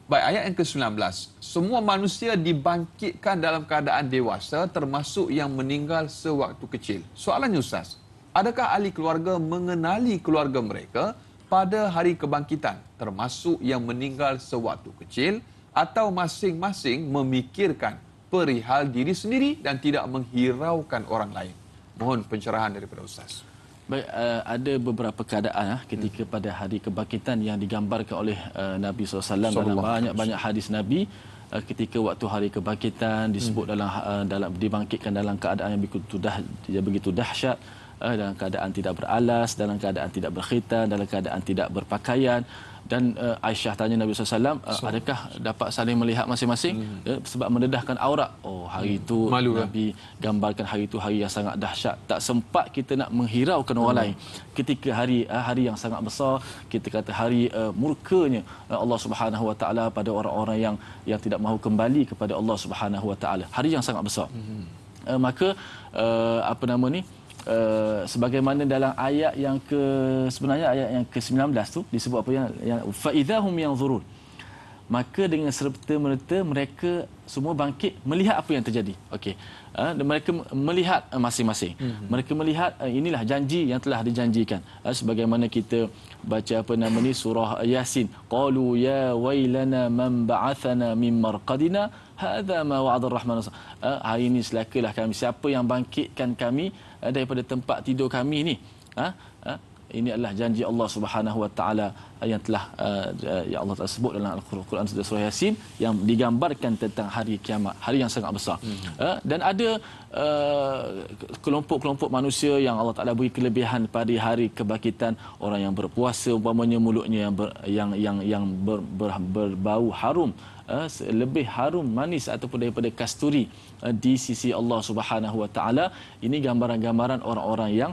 Baik, ayat yang ke-19. Semua manusia dibangkitkan dalam keadaan dewasa termasuk yang meninggal sewaktu kecil. Soalannya Ustaz, adakah ahli keluarga mengenali keluarga mereka pada hari kebangkitan termasuk yang meninggal sewaktu kecil atau masing-masing memikirkan perihal diri sendiri dan tidak menghiraukan orang lain? Mohon pencerahan daripada Ustaz. Baik, eh, ada beberapa keadaan ah, ketika hmm. pada hari kebangkitan yang digambarkan oleh eh, Nabi SAW dalam banyak-banyak hadis Nabi eh, ketika waktu hari kebangkitan disebut hmm. dalam dalam dibangkitkan dalam keadaan yang begitu dah yang begitu dahsyat dalam keadaan tidak beralas dalam keadaan tidak berkhitan dalam keadaan tidak berpakaian dan uh, Aisyah tanya Nabi SAW, uh, eh, adakah dapat saling melihat masing-masing hmm. ya, sebab mendedahkan aurat. Oh, hari hmm. itu Malu, eh? Nabi kan? gambarkan hari itu hari yang sangat dahsyat. Tak sempat kita nak menghiraukan orang hmm. lain. Ketika hari uh, hari yang sangat besar, kita kata hari uh, murkanya Allah Subhanahu pada orang-orang yang yang tidak mahu kembali kepada Allah Subhanahu Hari yang sangat besar. Hmm. Uh, maka uh, apa nama ni? uh, sebagaimana dalam ayat yang ke sebenarnya ayat yang ke-19 tu disebut apa yang, yang faizahum yang zurun maka dengan serta merta mereka semua bangkit melihat apa yang terjadi okey uh, mereka melihat uh, masing-masing mm-hmm. mereka melihat uh, inilah janji yang telah dijanjikan uh, sebagaimana kita baca apa nama ni surah yasin qalu ya wailana man ba'athana min marqadina hadha ma wa'ada ar-rahman uh, hari ini selakalah kami siapa yang bangkitkan kami Eh, daripada tempat tidur kami ni ha? ha? ini adalah janji Allah Subhanahu wa taala eh, yang telah uh, ya Allah tersebut dalam al-Quran surah Yasin yang digambarkan tentang hari kiamat hari yang sangat besar hmm. ha? dan ada uh, kelompok-kelompok manusia yang Allah Taala beri kelebihan pada hari kebangkitan orang yang berpuasa umpamanya mulutnya yang ber, yang yang yang ber, ber, ber, berbau harum Eh, lebih harum manis ataupun daripada kasturi eh, di sisi Allah Subhanahu Wa Taala ini gambaran-gambaran orang-orang yang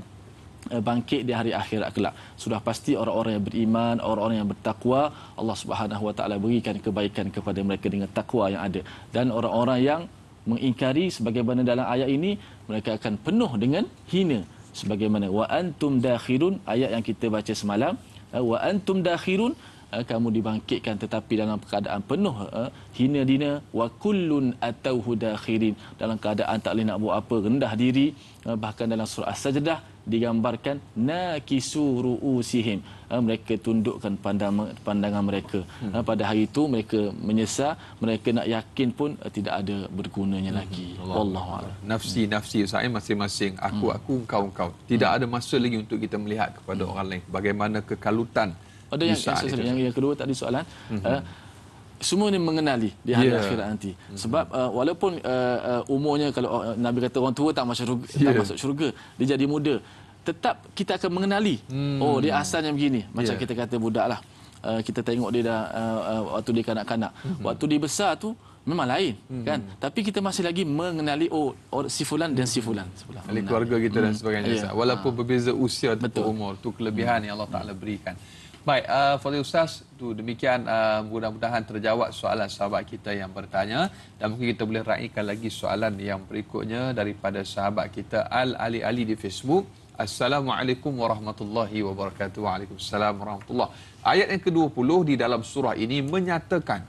eh, bangkit di hari akhirat kelak. Sudah pasti orang-orang yang beriman, orang-orang yang bertakwa, Allah Subhanahu Wa Taala berikan kebaikan kepada mereka dengan takwa yang ada. Dan orang-orang yang mengingkari sebagaimana dalam ayat ini, mereka akan penuh dengan hina sebagaimana wa antum dakhirun ayat yang kita baca semalam wa antum dakhirun uh, kamu dibangkitkan tetapi dalam keadaan penuh uh, hina dina wa kullun atauhu dakhirin dalam keadaan tak boleh nak buat apa rendah diri uh, bahkan dalam surah as-sajdah digambarkan nakisu ruusihim uh, mereka tundukkan pandang, pandangan mereka hmm. uh, pada hari itu mereka menyesal mereka nak yakin pun uh, tidak ada bergunanya hmm. lagi wallahu nafsi hmm. nafsi saya masing-masing aku hmm. aku engkau engkau tidak hmm. ada masa lagi untuk kita melihat kepada hmm. orang lain bagaimana kekalutan ada oh, yang yang, sorry, yang yang kedua tadi soalan. Mm -hmm. uh, semua ini mengenali di hari yeah. akhirat nanti. Mhm. Sebab uh, walaupun uh, umurnya kalau uh, Nabi kata orang tua tak masuk syurga, yeah. tak ya. masuk syurga, dia jadi muda. Tetap kita akan mengenali. Hmm. Oh, dia asalnya begini. Macam yeah. kita kata budak lah. Uh, kita tengok dia dah uh, uh, waktu dia kanak-kanak. Mm -hmm. Waktu dia besar tu memang lain mm -hmm. kan. Tapi kita masih lagi mengenali oh si fulan dan si fulan. Keluarga kita mm -hmm. dan sebagainya. Yeah. Walaupun ha. berbeza usia atau umur, tu kelebihan mm -hmm. yang Allah Taala hmm. berikan. Baik, uh, Fadil Ustaz, tu demikian uh, mudah-mudahan terjawab soalan sahabat kita yang bertanya dan mungkin kita boleh raikan lagi soalan yang berikutnya daripada sahabat kita Al Ali Ali di Facebook. Assalamualaikum warahmatullahi wabarakatuh. Waalaikumsalam warahmatullahi. Ayat yang ke-20 di dalam surah ini menyatakan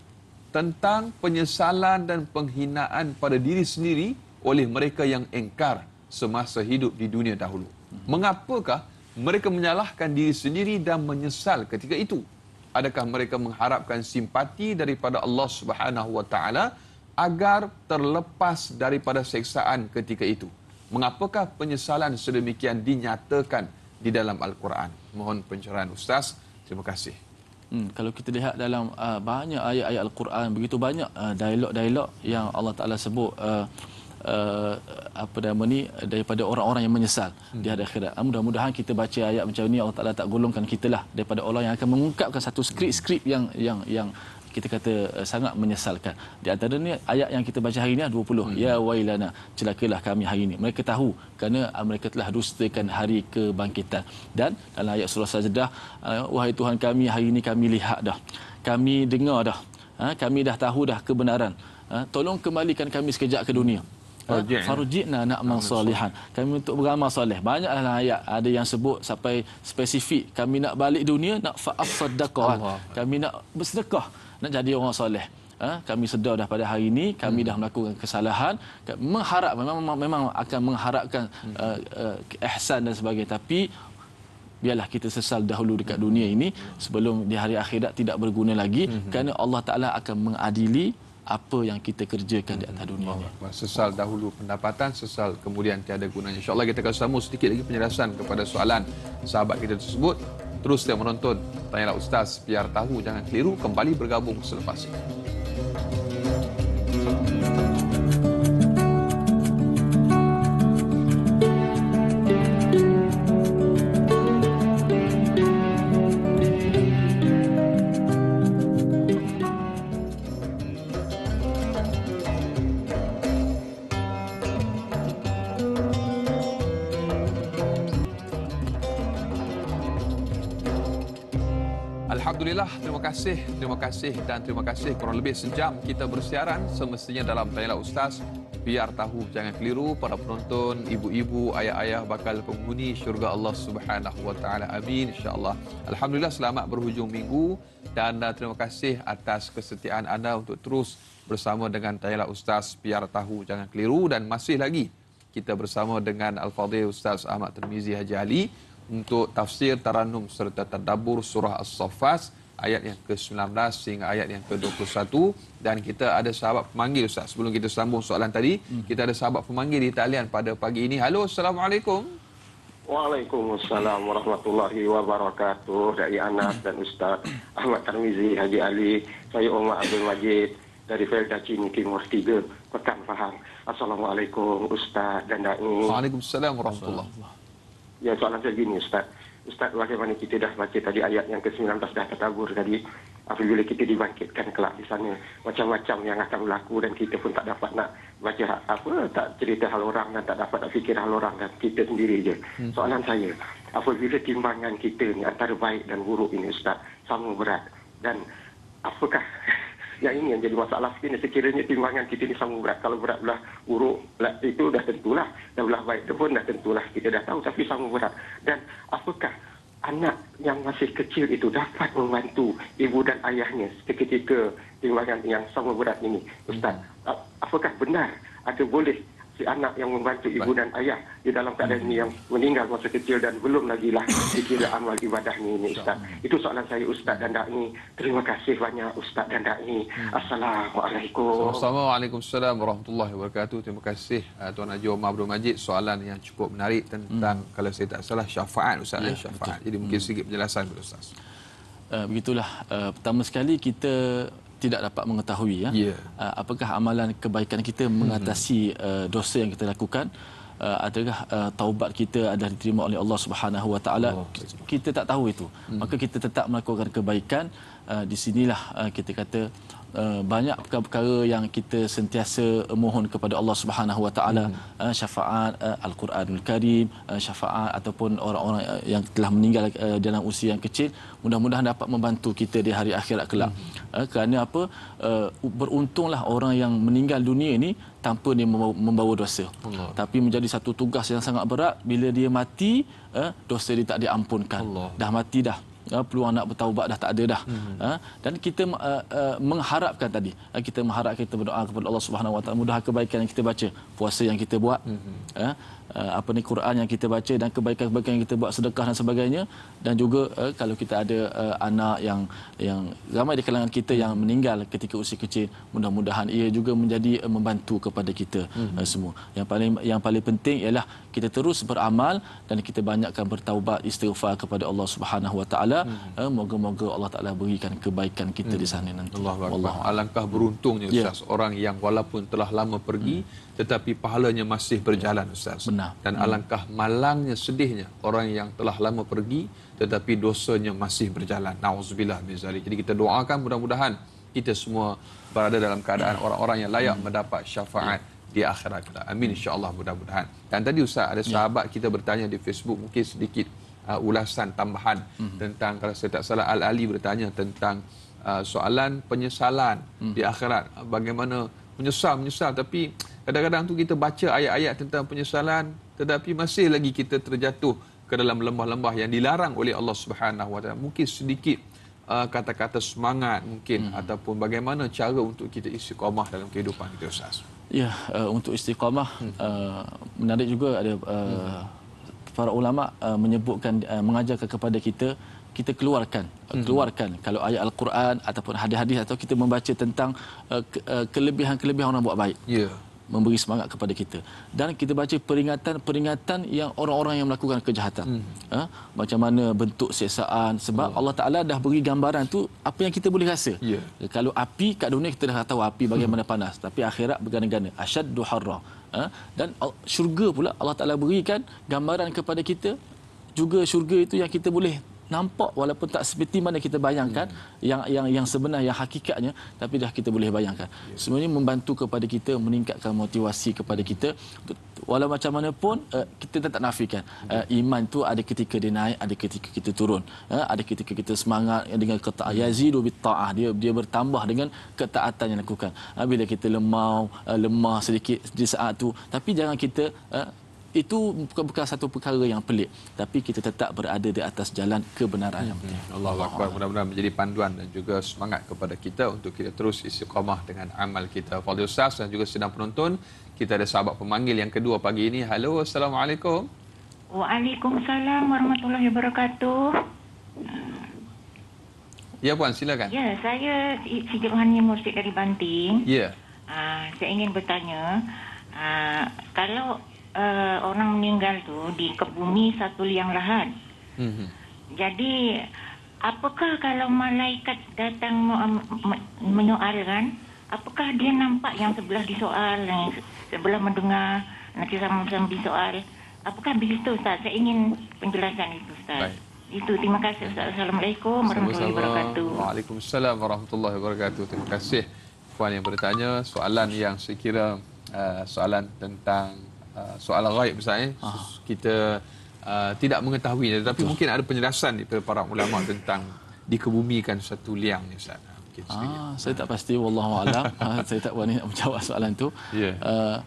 tentang penyesalan dan penghinaan pada diri sendiri oleh mereka yang engkar semasa hidup di dunia dahulu. Hmm. Mengapakah mereka menyalahkan diri sendiri dan menyesal ketika itu adakah mereka mengharapkan simpati daripada Allah Subhanahu wa taala agar terlepas daripada seksaan ketika itu mengapakah penyesalan sedemikian dinyatakan di dalam al-Quran mohon pencerahan ustaz terima kasih Hmm, kalau kita lihat dalam uh, banyak ayat-ayat Al-Quran begitu banyak uh, dialog-dialog uh, yang Allah Taala sebut uh, uh, apa nama ni daripada orang-orang yang menyesal hmm. di hari akhirat. Ah, mudah-mudahan kita baca ayat macam ni Allah Taala tak golongkan kita lah daripada orang yang akan mengungkapkan satu skrip-skrip yang yang yang kita kata uh, sangat menyesalkan. Di antara ni ayat yang kita baca hari ni 20. Hmm. Ya wailana celakalah kami hari ini. Mereka tahu kerana ah, mereka telah dustakan hari kebangkitan. Dan dalam ayat surah Sajdah uh, wahai Tuhan kami hari ini kami lihat dah. Kami dengar dah. Ha, kami dah tahu dah kebenaran. Ha, tolong kembalikan kami sekejap ke dunia farujina ya. nak mansalihan kami untuk beramal soleh banyaklah ayat ada yang sebut sampai spesifik kami nak balik dunia nak fa'afsadaqah kami nak bersedekah nak jadi orang soleh ha? kami sedar dah pada hari ini kami hmm. dah melakukan kesalahan mengharap memang memang akan mengharapkan hmm. uh, uh, ihsan dan sebagainya tapi biarlah kita sesal dahulu dekat dunia ini sebelum di hari akhirat tidak berguna lagi hmm. kerana Allah Taala akan mengadili apa yang kita kerjakan di atas dunia ini. Sesal dahulu pendapatan, sesal kemudian tiada gunanya. InsyaAllah kita akan sambung sedikit lagi penjelasan kepada soalan sahabat kita tersebut. Terus yang menonton, tanyalah Ustaz, biar tahu jangan keliru, kembali bergabung selepas ini. Baiklah, terima kasih, terima kasih dan terima kasih. Kurang lebih sejam kita bersiaran semestinya dalam Tanyalah Ustaz. Biar tahu jangan keliru para penonton, ibu-ibu, ayah-ayah bakal penghuni syurga Allah Subhanahu Wa Amin insya-Allah. Alhamdulillah selamat berhujung minggu dan uh, terima kasih atas kesetiaan anda untuk terus bersama dengan Tanyalah Ustaz. Biar tahu jangan keliru dan masih lagi kita bersama dengan Al-Fadhil Ustaz Ahmad Termizi Haji Ali untuk tafsir taranum serta tadabbur surah as-saffat ayat yang ke-19 sehingga ayat yang ke-21 dan kita ada sahabat pemanggil Ustaz. Sebelum kita sambung soalan tadi, hmm. kita ada sahabat pemanggil di talian pada pagi ini. Halo, Assalamualaikum. Waalaikumsalam warahmatullahi wabarakatuh dari Anas dan Ustaz Ahmad Tarmizi, Haji Ali, saya Omar Abdul Majid dari Felda Cini Timur 3, Pekan Pahang. Assalamualaikum Ustaz dan Da'i. Waalaikumsalam warahmatullahi wabarakatuh. Ya, soalan saya gini Ustaz. Ustaz bagaimana kita dah baca tadi ayat yang ke-19 dah tertabur tadi apabila kita dibangkitkan kelak di sana macam-macam yang akan berlaku dan kita pun tak dapat nak baca apa tak cerita hal orang dan tak dapat nak fikir hal orang dan kita sendiri je hmm. soalan saya apabila timbangan kita ni antara baik dan buruk ini Ustaz sama berat dan apakah yang ini yang jadi masalah sekiranya sekiranya timbangan kita ni sama berat kalau berat belah buruk belah itu dah tentulah dan belah baik itu pun dah tentulah kita dah tahu tapi sama berat dan apakah anak yang masih kecil itu dapat membantu ibu dan ayahnya ketika timbangan yang sama berat ini Ustaz apakah benar ada boleh si anak yang membantu ibu dan ayah di dalam keadaan ini yang meninggal masa kecil dan belum lagi lah dikira amal ibadah ini, ini Ustaz. Itu soalan saya Ustaz dan Da'i. Terima kasih banyak Ustaz dan Da'i. Hmm. Assalamualaikum. Assalamualaikum warahmatullahi wabarakatuh. Terima kasih uh, Tuan Haji Omar Abdul Majid. Soalan yang cukup menarik tentang hmm. kalau saya tak salah syafaat Ustaz. Ya, eh, syafaat. Jadi mungkin hmm. sedikit penjelasan Ustaz. Uh, begitulah. Uh, pertama sekali kita tidak dapat mengetahui ya yeah. Ya. uh, apakah amalan kebaikan kita mengatasi mm-hmm. uh, dosa yang kita lakukan uh, adakah uh, taubat kita ada diterima oleh Allah Subhanahu Wa Taala oh, kita tak tahu itu mm-hmm. maka kita tetap melakukan kebaikan uh, di sinilah uh, kita kata uh, Eh, banyak perkara-perkara yang kita sentiasa mohon kepada Allah Subhanahu Wa Taala hmm. eh, syafaat uh, Al-Quranul Karim syafaat ataupun orang-orang yang telah meninggal uh, dalam usia yang kecil mudah-mudahan dapat membantu kita di hari akhirat kelak hmm. kerana apa beruntunglah orang yang meninggal dunia ini tanpa dia membawa dosa Allah. tapi menjadi satu tugas yang sangat berat bila dia mati dosa dia tak diampunkan Allah. dah mati dah Ah, peluang nak bertaubat dah tak ada dah hmm. Ah, dan kita uh, uh, mengharapkan tadi kita mengharap kita berdoa kepada Allah Subhanahu Wa Taala mudah kebaikan yang kita baca puasa yang kita buat hmm. uh, Uh, apa ni Quran yang kita baca dan kebaikan-kebaikan yang kita buat sedekah dan sebagainya dan juga uh, kalau kita ada uh, anak yang yang ramai di kalangan kita yang meninggal ketika usia kecil mudah-mudahan ia juga menjadi uh, membantu kepada kita uh, hmm. semua yang paling yang paling penting ialah kita terus beramal dan kita banyakkan bertaubat istighfar kepada Allah Subhanahu Wa Taala hmm. uh, moga-moga Allah Taala berikan kebaikan kita hmm. di sana nanti Allah alangkah beruntungnya yeah. orang yang walaupun telah lama pergi hmm tetapi pahalanya masih berjalan Ustaz. Benar. Dan hmm. alangkah malangnya sedihnya orang yang telah lama pergi tetapi dosanya masih berjalan. Nauzubillah min Jadi kita doakan mudah-mudahan kita semua berada dalam keadaan orang-orang yang layak hmm. mendapat syafaat di akhirat kita. Amin hmm. insya-Allah mudah-mudahan. Dan tadi Ustaz ada ya. sahabat kita bertanya di Facebook mungkin sedikit uh, ulasan tambahan mm tentang kalau saya tak salah Al Ali bertanya tentang uh, soalan penyesalan mm di akhirat bagaimana menyesal menyesal tapi Kadang-kadang tu kita baca ayat-ayat tentang penyesalan tetapi masih lagi kita terjatuh ke dalam lembah-lembah yang dilarang oleh Allah Subhanahu Wa Taala. Mungkin sedikit uh, kata-kata semangat mungkin hmm. ataupun bagaimana cara untuk kita istiqamah dalam kehidupan kita Ustaz. Ya, uh, untuk istiqamah hmm. uh, menarik juga ada uh, hmm. para ulama uh, menyebutkan uh, mengajarkan kepada kita kita keluarkan uh, hmm. keluarkan mm-hmm. kalau ayat al-Quran ataupun hadis-hadis atau kita membaca tentang uh, ke- uh, kelebihan-kelebihan orang buat baik. Yeah memberi semangat kepada kita dan kita baca peringatan-peringatan yang orang-orang yang melakukan kejahatan hmm. ha? macam mana bentuk siasaan sebab hmm. Allah Ta'ala dah beri gambaran tu apa yang kita boleh rasa yeah. Ya, kalau api kat dunia kita dah tahu api bagaimana hmm. panas tapi akhirat bergana-gana asyaddu harra ha? dan syurga pula Allah Ta'ala berikan gambaran kepada kita juga syurga itu yang kita boleh nampak walaupun tak seperti mana kita bayangkan hmm. yang yang yang sebenar yang hakikatnya tapi dah kita boleh bayangkan yeah. semuanya membantu kepada kita meningkatkan motivasi kepada kita walau macam mana pun uh, kita tetap nafikan uh, iman tu ada ketika dia naik ada ketika kita turun uh, ada ketika kita semangat dengan kata hmm. yazidu ta'ah dia dia bertambah dengan ketaatan yang lakukan uh, bila kita lemah uh, lemah sedikit di saat tu tapi jangan kita uh, itu bukan bukan satu perkara yang pelik tapi kita tetap berada di atas jalan kebenaran yang penting. Hmm. Allah Allah Allah. mudah-mudahan menjadi panduan dan juga semangat kepada kita untuk kita terus istiqamah dengan amal kita. Fadil Ustaz dan juga sedang penonton, kita ada sahabat pemanggil yang kedua pagi ini. Halo, Assalamualaikum. Waalaikumsalam warahmatullahi wabarakatuh. Ya puan, silakan. Ya, saya Siti Rohani Mursyid dari Banting. Ya. Uh, saya ingin bertanya, uh, kalau uh, orang meninggal tu di kebumi satu liang lahat. Mm-hmm. Jadi apakah kalau malaikat datang menyoalkan, apakah dia nampak yang sebelah disoal, yang sebelah mendengar, nanti sama-sama disoal. Apakah begitu Ustaz? Saya ingin penjelasan itu Ustaz. Baik. Itu terima kasih Assalamualaikum warahmatullahi wabarakatuh. Waalaikumsalam warahmatullahi wabarakatuh. Terima kasih puan yang bertanya soalan yang sekira uh, soalan tentang Ah, soalan ghaib Ustaz eh. Ah. Kita uh, tidak mengetahui tetapi Betul. mungkin ada penjelasan daripada para ulama tentang dikebumikan satu liang ni ya, Ustaz. Okay, ah, saya tak pasti wallahu alam. <laughs> saya tak berani nak menjawab soalan tu. Yeah. Ya. Uh,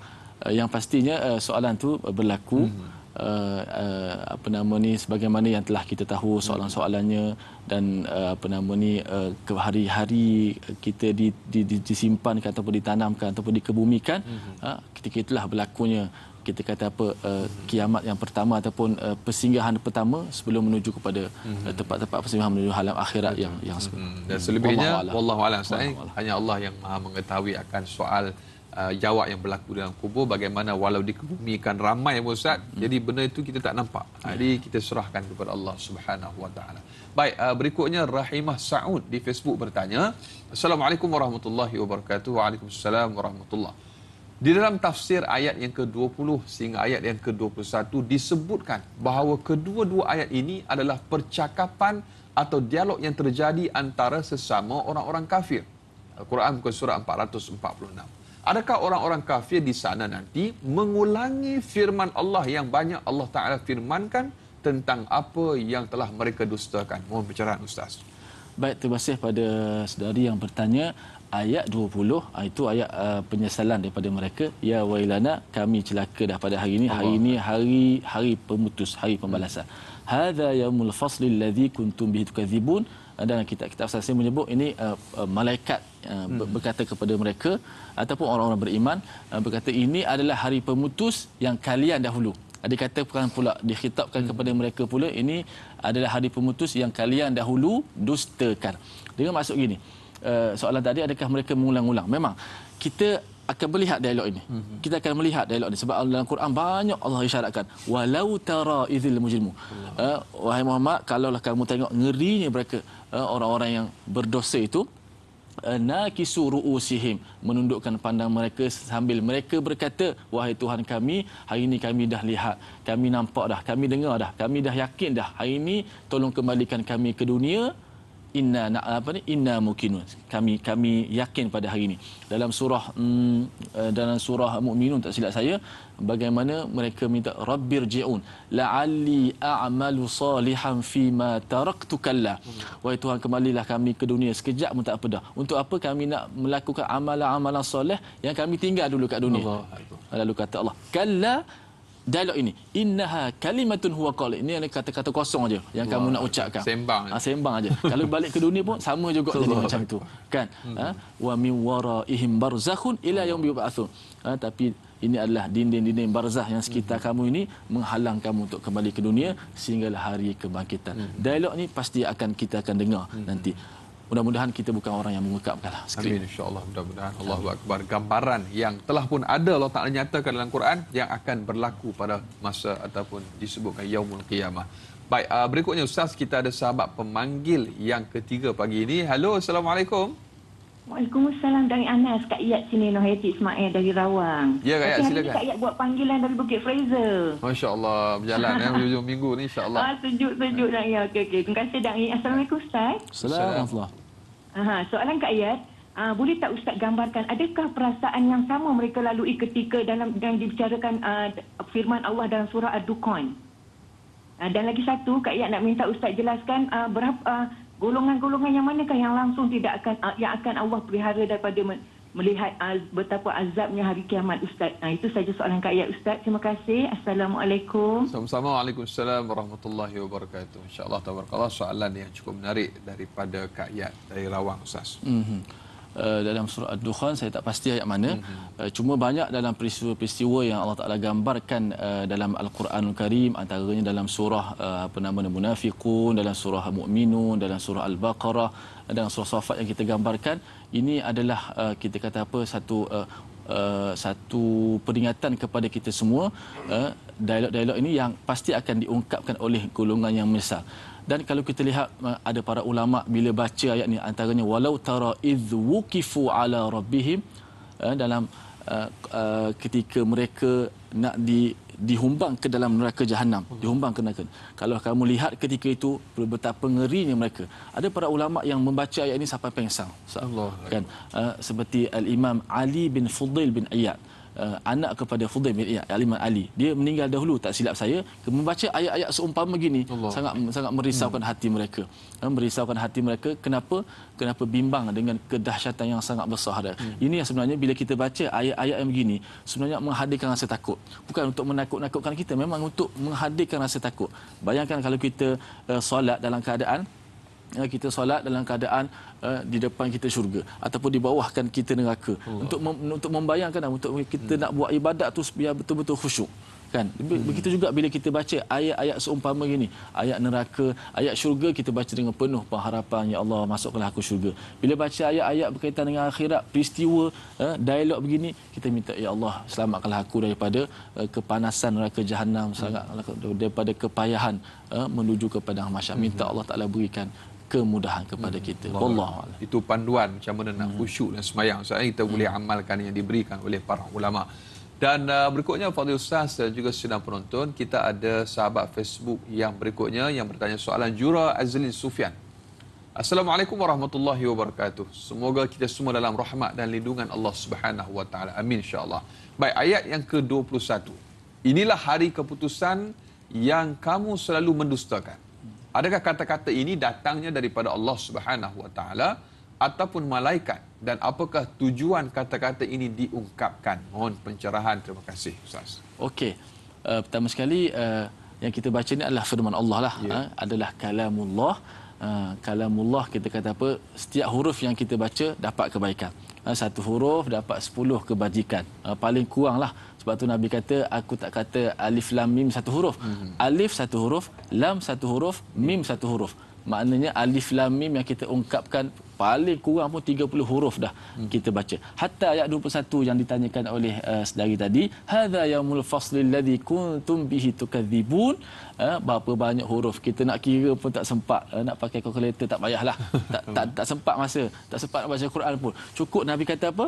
yang pastinya uh, soalan tu berlaku mm-hmm. Uh, uh, apa nama ni sebagaimana yang telah kita tahu soalan-soalannya dan uh, apa nama ni uh, ke hari-hari kita di, di, di disimpankan ataupun ditanamkan ataupun dikebumikan uh, ketika itulah berlakunya kita kata apa uh, kiamat yang pertama ataupun uh, persinggahan pertama sebelum menuju kepada uh, tempat-tempat persinggahan menuju alam akhirat yang yang sebenar. Mm-hmm. dan selebihnya wallahu alam hanya Allah yang maha mengetahui akan soal Uh, jawab yang berlaku dalam kubur bagaimana walau dikebumikan ramai Ustaz hmm. jadi benda itu kita tak nampak hmm. jadi kita serahkan kepada Allah Subhanahu wa baik uh, berikutnya Rahimah Saud di Facebook bertanya Assalamualaikum warahmatullahi wabarakatuh Waalaikumsalam warahmatullahi di dalam tafsir ayat yang ke-20 sehingga ayat yang ke-21 disebutkan bahawa kedua-dua ayat ini adalah percakapan atau dialog yang terjadi antara sesama orang-orang kafir. Al-Quran bukan surah 446. Adakah orang-orang kafir di sana nanti mengulangi firman Allah yang banyak Allah Ta'ala firmankan tentang apa yang telah mereka dustakan? Mohon pencerahan Ustaz. Baik, terima kasih pada saudari yang bertanya ayat 20 ah, itu ayat uh, penyesalan daripada mereka ya wailana kami celaka dah pada hari ini hari ini hari hari pemutus hari pembalasan hmm. hadza yaumul fasli allazi kuntum bihi tukadzibun dan kita kita asas menyebut ini uh, malaikat uh, berkata kepada mereka ataupun orang-orang beriman uh, berkata ini adalah hari pemutus yang kalian dahulu dikatakan pula dikhitabkan hmm. kepada mereka pula ini adalah hari pemutus yang kalian dahulu dustakan dengan maksud gini Eh, soalan tadi adakah mereka mengulang-ulang memang kita akan melihat dialog ini. Mhm. Kita akan melihat dialog ini sebab dalam Quran banyak Allah isyaratkan walau tara idzil mujrimu. Eh, wahai Muhammad, Kalau lah kamu tengok ngerinya mereka eh, orang-orang yang berdosa itu nakisu ruusihim menundukkan pandang mereka sambil mereka berkata wahai Tuhan kami hari ini kami dah lihat kami nampak dah kami dengar dah kami dah yakin dah hari ini tolong kembalikan kami ke dunia inna na, apa ni inna mukinun kami kami yakin pada hari ini dalam surah hmm, dalam surah mukminun tak silap saya bagaimana mereka minta rabbir jiun la'alli a'malu salihan fi ma taraktu kalla wahai tuhan kembalilah kami ke dunia sekejap pun tak apa dah untuk apa kami nak melakukan amalan-amalan soleh yang kami tinggal dulu kat dunia Allah. lalu kata Allah kalla dialog ini innaha kalimatun huwa qal ini adalah kata-kata kosong aja yang kamu nak ucapkan sembang ha, sembang aja <laughs> kalau balik ke dunia pun sama juga jadi macam itu kan hmm. ah, wa min waraihim barzakhun ila yaum yub'atsun ah, tapi ini adalah dinding-dinding barzah yang sekitar hmm. kamu ini menghalang kamu untuk kembali ke dunia sehingga hari kebangkitan hmm. dialog ni pasti akan kita akan dengar nanti Mudah-mudahan kita bukan orang yang mengungkapkanlah. Amin insya-Allah mudah-mudahan Allah Akbar gambaran yang telah pun ada Allah Taala nyatakan dalam Quran yang akan berlaku pada masa ataupun disebutkan yaumul qiyamah. Baik, uh, berikutnya ustaz kita ada sahabat pemanggil yang ketiga pagi ini. Halo, assalamualaikum. Waalaikumsalam dari Anas Kak Iyad sini Noh Hayati Ismail dari Rawang Ya Kak Iyad silakan Kak Iyad buat panggilan dari Bukit Fraser Masya Allah berjalan ya eh, Hujung minggu ni insya Allah ah, Sejuk sejuk nak ya okay, okay. Terima kasih Dari Assalamualaikum Ustaz Assalamualaikum Soalan Kak Iyad uh, Boleh tak Ustaz gambarkan Adakah perasaan yang sama mereka lalui ketika dalam Yang dibicarakan uh, firman Allah dalam surah Ad-Dukon uh, ah, Dan lagi satu Kak Iyad nak minta Ustaz jelaskan uh, Berapa uh, golongan-golongan yang manakah yang langsung tidak akan ah, yang akan Allah pelihara daripada melihat ah, betapa azabnya hari kiamat ustaz. Nah, itu saja soalan Kak Ayat ustaz. Terima kasih. Assalamualaikum. sama Waalaikumsalam warahmatullahi wabarakatuh. Insya-Allah tabarakallah soalan yang cukup menarik daripada Kak Ayat dari Rawang ustaz. Mhm. Eh, dalam surah Ad-Dukhan saya tak pasti ayat mana mm-hmm. uh, cuma banyak dalam peristiwa-peristiwa yang Allah Taala gambarkan uh, dalam Al-Quranul Karim antaranya dalam surah uh, apa nama Munafiqun dalam surah Mu'minun dalam surah Al-Baqarah dalam surah Safat yang kita gambarkan ini adalah uh, kita kata apa satu uh, Uh, satu peringatan kepada kita semua uh, dialog-dialog ini yang pasti akan diungkapkan oleh golongan yang besar. Dan kalau kita lihat eh, ada para ulama bila baca ayat ni antaranya walau tara iz wukifu ala rabbihim eh, dalam eh, ketika mereka nak di dihumbang ke dalam neraka jahanam dihumbang ke neraka kalau kamu lihat ketika itu betapa ngerinya mereka ada para ulama yang membaca ayat ini sampai pengsan Allah kan uh, seperti al imam ali bin fudail bin ayyad uh, anak kepada Fudail bin Iyad, Aliman Ali. Dia meninggal dahulu, tak silap saya. Membaca ayat-ayat seumpama gini, Allah. sangat sangat merisaukan hmm. hati mereka. Uh, merisaukan hati mereka, kenapa? Kenapa bimbang dengan kedahsyatan yang sangat besar. Hmm. Ini yang sebenarnya bila kita baca ayat-ayat yang begini, sebenarnya menghadirkan rasa takut. Bukan untuk menakut-nakutkan kita, memang untuk menghadirkan rasa takut. Bayangkan kalau kita uh, solat dalam keadaan Ya, kita solat dalam keadaan uh, di depan kita syurga ataupun di bawahkan kita neraka oh. untuk mem, untuk membayangkan lah, untuk kita hmm. nak buat ibadat tu supaya betul-betul khusyuk kan hmm. begitu juga bila kita baca ayat-ayat seumpama gini ayat neraka ayat syurga kita baca dengan penuh pengharapan ya Allah masuklah aku syurga bila baca ayat-ayat berkaitan dengan akhirat peristiwa eh, dialog begini kita minta ya Allah selamatkanlah aku daripada eh, kepanasan neraka jahanam hmm. daripada kepayahan eh, menuju kepada padang mahsyar minta hmm. Allah Taala berikan kemudahan kepada kita. Hmm. Wallahu Itu panduan macam mana nak khusyuk hmm. dan sembahyang. Saya eh? kita hmm. boleh amalkan yang diberikan oleh para ulama. Dan uh, berikutnya Fadil Ustaz dan juga sedang penonton, kita ada sahabat Facebook yang berikutnya yang bertanya soalan Jura Azlin Sufyan. Assalamualaikum warahmatullahi wabarakatuh. Semoga kita semua dalam rahmat dan lindungan Allah Subhanahu wa taala. Amin insyaallah. Baik, ayat yang ke-21. Inilah hari keputusan yang kamu selalu mendustakan. Adakah kata-kata ini datangnya daripada Allah Subhanahu Wa Taala ataupun malaikat dan apakah tujuan kata-kata ini diungkapkan? Mohon pencerahan. Terima kasih, Ustaz. Okey. Uh, pertama sekali uh, yang kita baca ini adalah firman Allah lah. Yeah. Ya. Uh, adalah kalamullah. Uh, kalamullah kita kata apa? Setiap huruf yang kita baca dapat kebaikan. Uh, satu huruf dapat sepuluh kebajikan. Uh, paling kurang lah. Sebab tu Nabi kata aku tak kata alif lam mim satu huruf. Hmm. Alif satu huruf, lam satu huruf, mim satu huruf. Maknanya alif lam mim yang kita ungkapkan paling kurang pun 30 huruf dah hmm. kita baca. Hatta ayat 21 yang ditanyakan oleh uh, saudari tadi, hadza yaumul fasli alladhi kuntum bihi tukadzibun. Uh, berapa banyak huruf kita nak kira pun tak sempat uh, nak pakai kalkulator tak payahlah. <laughs> tak, tak tak sempat masa, tak sempat nak baca Quran pun. Cukup Nabi kata apa?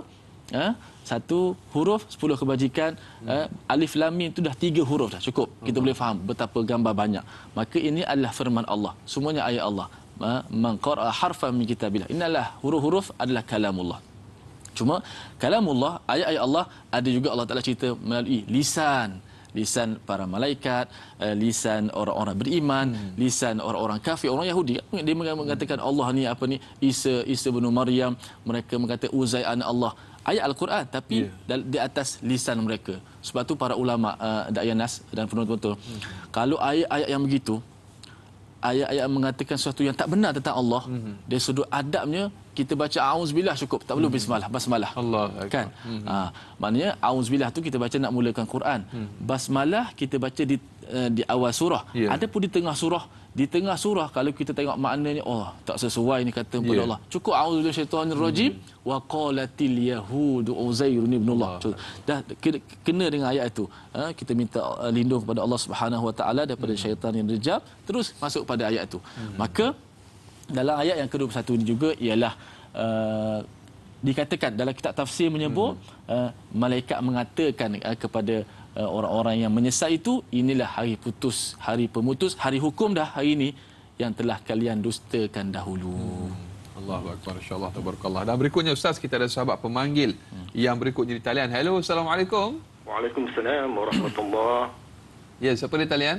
eh, satu huruf sepuluh kebajikan eh, alif lam mim itu dah tiga huruf dah cukup kita uh boleh faham betapa gambar banyak maka ini adalah firman Allah semuanya ayat Allah ha? man qara harfa min kitabillah innalah huruf-huruf adalah kalamullah cuma kalamullah ayat-ayat Allah ada juga Allah Taala cerita melalui lisan lisan para malaikat eh, lisan orang-orang beriman hmm. lisan orang-orang kafir orang Yahudi dia mengatakan Allah ni apa ni Isa Isa bin Maryam mereka mengatakan uzai anak Allah ayat Al-Quran tapi yeah. di atas lisan mereka. Sebab tu para ulama uh, Dayanas dan penonton-penonton. Hmm. Kalau ayat-ayat yang begitu ayat-ayat mengatakan sesuatu yang tak benar tentang Allah hmm. dari sudut adabnya kita baca auzubillah cukup tak perlu hmm. bismillah basmalah Allah kan hmm. ha, maknanya auzubillah tu kita baca nak mulakan Quran hmm. basmalah kita baca di Eh, di awal surah. Yeah. Ada pun di tengah surah. Di tengah surah kalau kita tengok maknanya oh tak sesuai ni kata kepada yeah. Allah. Cukup auzubillahi minasyaitanirrajim hmm. wa qalatil yahudu uzair ibnullah. Oh. Dah kena dengan ayat itu. Ha, kita minta uh, lindung kepada Allah Subhanahu wa taala daripada hmm. syaitan yang rejab. Terus masuk pada ayat itu. Hmm. Maka dalam ayat yang ke-21 ini juga ialah uh, dikatakan dalam kitab tafsir menyebut hmm. uh, malaikat mengatakan uh, kepada Eh, orang-orang yang menyesat itu inilah hari putus hari pemutus hari hukum dah hari ini yang telah kalian dustakan dahulu hmm. Allahuakbar insyaallah tabarakallah dan berikutnya ustaz kita ada sahabat pemanggil hmm. yang berikutnya di talian hello assalamualaikum Waalaikumsalam warahmatullahi <coughs> ya siapa di talian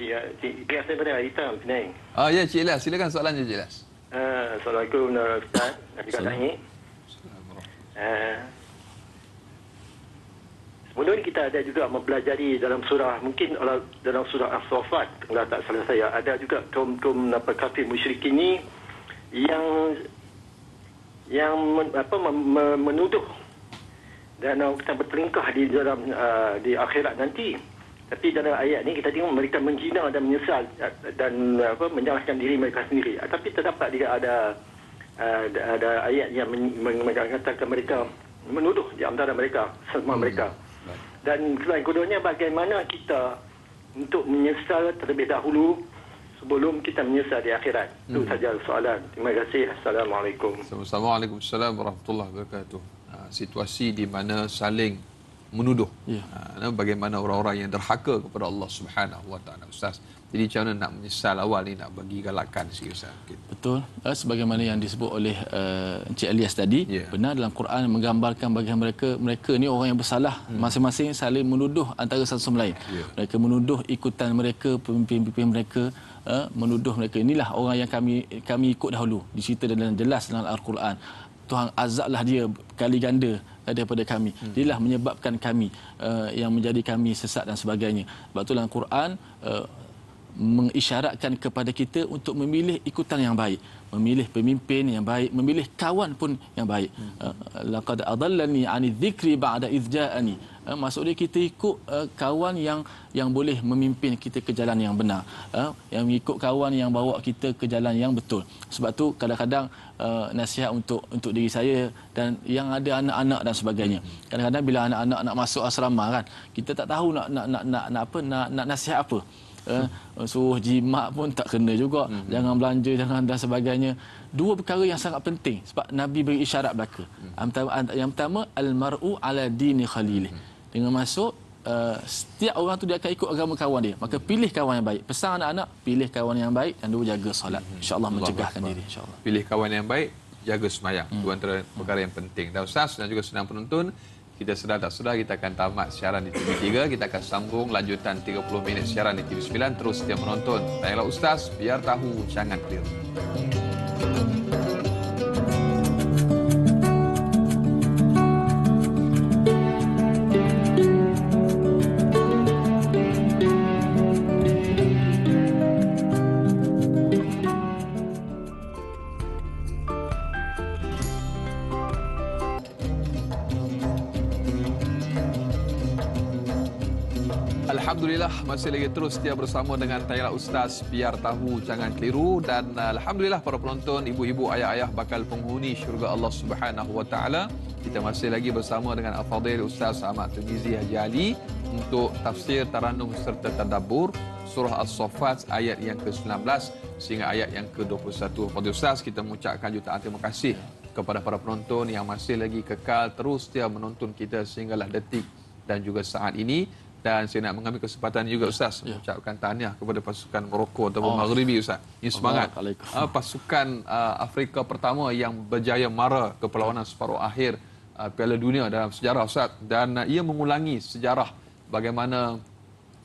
Cik Ilyas daripada Hitam, Penang. Oh, ah, ya, Cik Ilyas. Silakan soalan je, Cik Ilyas. Uh, ah, Assalamualaikum, Ustaz. Nabi Kak Tahir. Assalamualaikum. Uh, Kemudian kita ada juga mempelajari dalam surah mungkin dalam surah As-Saffat kalau tak salah saya ada juga kaum-kaum apa kafir musyrik ini yang yang apa menuduh dan nak uh, kita bertelingkah di dalam uh, di akhirat nanti. Tapi dalam ayat ni kita tengok mereka menjina dan menyesal uh, dan uh, apa menyalahkan diri mereka sendiri. Tapi terdapat dia ada ada ayat yang mengatakan men, mereka menuduh di antara mereka semua hmm. mereka dan selain kedua bagaimana kita untuk menyesal terlebih dahulu sebelum kita menyesal di akhirat. Hmm. Itu saja soalan. Terima kasih. Assalamualaikum. Assalamualaikum warahmatullahi wabarakatuh. Ha, situasi di mana saling menuduh. Ya. Ha, bagaimana orang-orang yang derhaka kepada Allah Subhanahu Wa Ustaz, jadi macam mana nak menyesal awal ni nak bagi galakan sikit Ustaz? Okay. Betul. Uh, sebagaimana yang disebut oleh uh, Encik Elias tadi, yeah. benar dalam Quran menggambarkan bagi mereka, mereka ni orang yang bersalah. Hmm. Masing-masing saling menuduh antara satu sama lain. Yeah. Mereka menuduh ikutan mereka, pemimpin-pemimpin mereka, uh, menuduh mereka. Inilah orang yang kami kami ikut dahulu. Dicerita dalam jelas dalam Al-Quran. Tuhan azablah dia kali ganda daripada kami. inilah hmm. menyebabkan kami uh, yang menjadi kami sesat dan sebagainya. Sebab itu dalam Quran, mengisyaratkan kepada kita untuk memilih ikutan yang baik memilih pemimpin yang baik memilih kawan pun yang baik hmm. eh, laqad adallani ani dzikri ba'da izja'ani eh, maksudnya kita ikut eh, kawan yang yang boleh memimpin kita ke jalan yang benar yang ikut kawan yang bawa kita ke jalan yang betul sebab tu kadang-kadang nasihat untuk untuk diri saya dan yang ada anak-anak dan sebagainya kadang-kadang bila anak-anak nak masuk asrama kan kita tak tahu nak nak nak nak, apa nak nasihat apa Uh, suruh jimat pun tak kena juga. Hmm. Jangan belanja jangan dan sebagainya. Dua perkara yang sangat penting sebab Nabi beri isyarat belaka. Hmm. Yang pertama al-mar'u ala dini khalilih. Hmm. Dengan masuk uh, eh, setiap orang tu dia akan ikut agama kawan dia. Maka pilih kawan yang baik. Pesan anak-anak, pilih kawan yang baik dan dua jaga solat. Hmm. Insya-Allah mencegahkan diri insya-Allah. Pilih kawan yang baik, jaga semayang. Hmm. Dua mhm. antara perkara yang penting. Dan ustaz dan juga senang penonton, kita sudah tak sudah kita akan tamat siaran di TV3 kita akan sambung lanjutan 30 minit siaran di TV9 terus dia menonton tanyalah ustaz biar tahu jangan keliru Alhamdulillah masih lagi terus setia bersama dengan Tayla Ustaz Biar Tahu Jangan Keliru dan uh, alhamdulillah para penonton ibu-ibu ayah-ayah bakal penghuni syurga Allah Subhanahu Wa Taala. Kita masih lagi bersama dengan Al-Fadhil Ustaz Ahmad Tirmizi Haji Ali untuk tafsir Tarannum serta Tadabbur surah As-Saffat ayat yang ke-19 sehingga ayat yang ke-21. Fadhil Ustaz kita mengucapkan jutaan terima kasih kepada para penonton yang masih lagi kekal terus setia menonton kita sehinggalah detik dan juga saat ini dan saya nak mengambil kesempatan juga ya, Ustaz ya. Mengucapkan tahniah kepada pasukan Morocco atau oh. Maghribi Ustaz Ini semangat uh, Pasukan uh, Afrika pertama yang berjaya mara ke perlawanan separuh akhir uh, Piala Dunia dalam sejarah Ustaz Dan uh, ia mengulangi sejarah bagaimana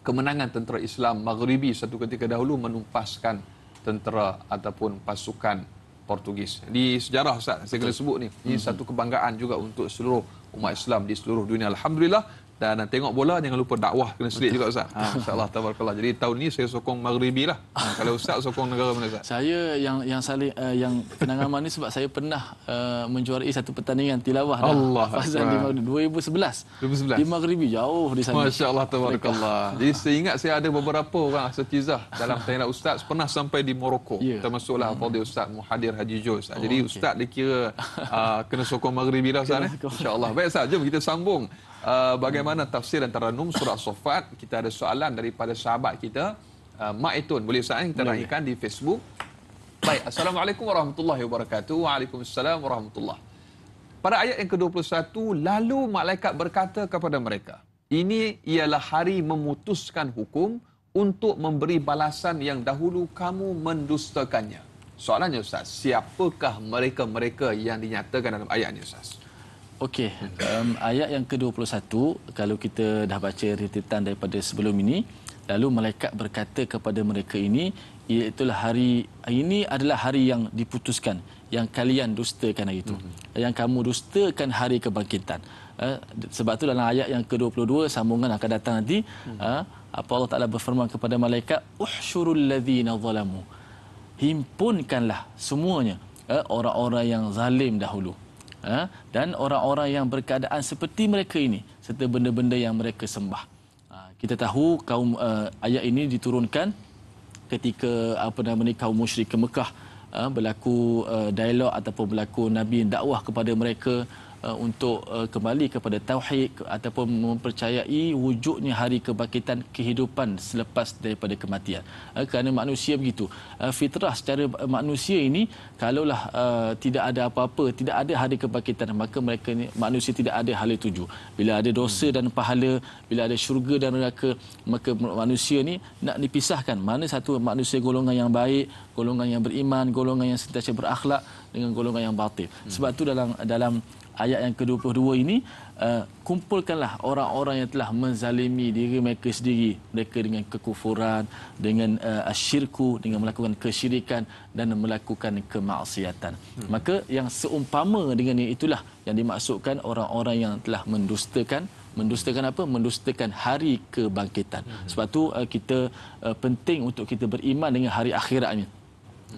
kemenangan tentera Islam Maghribi Satu ketika dahulu menumpaskan tentera ataupun pasukan Portugis Di sejarah Ustaz saya kena sebut ni Ini mm-hmm. satu kebanggaan juga untuk seluruh umat Islam di seluruh dunia Alhamdulillah dan tengok bola jangan lupa dakwah kena selit juga ustaz. Ha insyaallah tabarakallah. Jadi tahun ni saya sokong Maghribi lah. Ha, kalau ustaz sokong negara mana ustaz? Saya yang yang saling uh, eh, yang kenangan manis sebab saya pernah uh, menjuarai satu pertandingan tilawah dah. Allah Fazan 2011. 2011. Di Maghribi jauh di sana. Masyaallah tabarakallah. Jadi saya ha. ingat saya ada beberapa orang asatizah dalam <laughs> tayyidah ustaz pernah sampai di Morocco yeah. termasuklah hmm. Fadil Ustaz Muhadir Haji Jo ustaz. Jadi oh, okay. ustaz dikira uh, <laughs> ah, kena sokong Maghribi lah ustaz eh. Insyaallah. Baik ustaz jom kita sambung. Eh, bagaimana tafsir dan num surah Sofat? Kita ada soalan daripada sahabat kita, uh, Mak Etun. Boleh saya eh? kita raikan di Facebook? Baik, Assalamualaikum warahmatullahi wabarakatuh. Waalaikumsalam warahmatullahi Pada ayat yang ke-21, lalu malaikat berkata kepada mereka, ini ialah hari memutuskan hukum untuk memberi balasan yang dahulu kamu mendustakannya. Soalannya Ustaz, siapakah mereka-mereka yang dinyatakan dalam ayat ini Ustaz? Okey, um, ayat yang ke-21 kalau kita dah baca rintitan daripada sebelum ini, lalu malaikat berkata kepada mereka ini, iaitu hari ini adalah hari yang diputuskan yang kalian dustakan hari itu. Mm-hmm. Yang kamu dustakan hari kebangkitan. Uh, sebab itu dalam ayat yang ke-22 sambungan akan datang nanti, mm-hmm. uh, apa Allah Taala berfirman kepada malaikat, "Uhsyurul ladzina zalamu." Himpunkanlah semuanya uh, orang-orang yang zalim dahulu. Ha? dan orang-orang yang berkeadaan seperti mereka ini serta benda-benda yang mereka sembah. Ha, kita tahu kaum uh, ayat ini diturunkan ketika apa nama ni kaum musyrik ke Mekah uh, berlaku uh, dialog ataupun berlaku Nabi dakwah kepada mereka uh, untuk uh, kembali kepada tauhid ataupun mempercayai wujudnya hari kebangkitan kehidupan selepas daripada kematian. Uh, kerana manusia begitu. Uh, fitrah secara uh, manusia ini kalaulah uh, tidak ada apa-apa, tidak ada hari kebangkitan maka mereka ni, manusia tidak ada hal itu. Bila ada dosa dan pahala, bila ada syurga dan neraka, maka manusia ni nak dipisahkan mana satu manusia golongan yang baik, golongan yang beriman, golongan yang sentiasa berakhlak dengan golongan yang batil. Sebab tu dalam dalam ayat yang ke-22 ini uh, kumpulkanlah orang-orang yang telah menzalimi diri mereka sendiri mereka dengan kekufuran dengan uh, asyirku dengan melakukan kesyirikan dan melakukan kemaksiatan hmm. maka yang seumpama dengan ini itulah yang dimaksudkan orang-orang yang telah mendustakan mendustakan apa mendustakan hari kebangkitan hmm. sebab tu uh, kita uh, penting untuk kita beriman dengan hari akhirat ini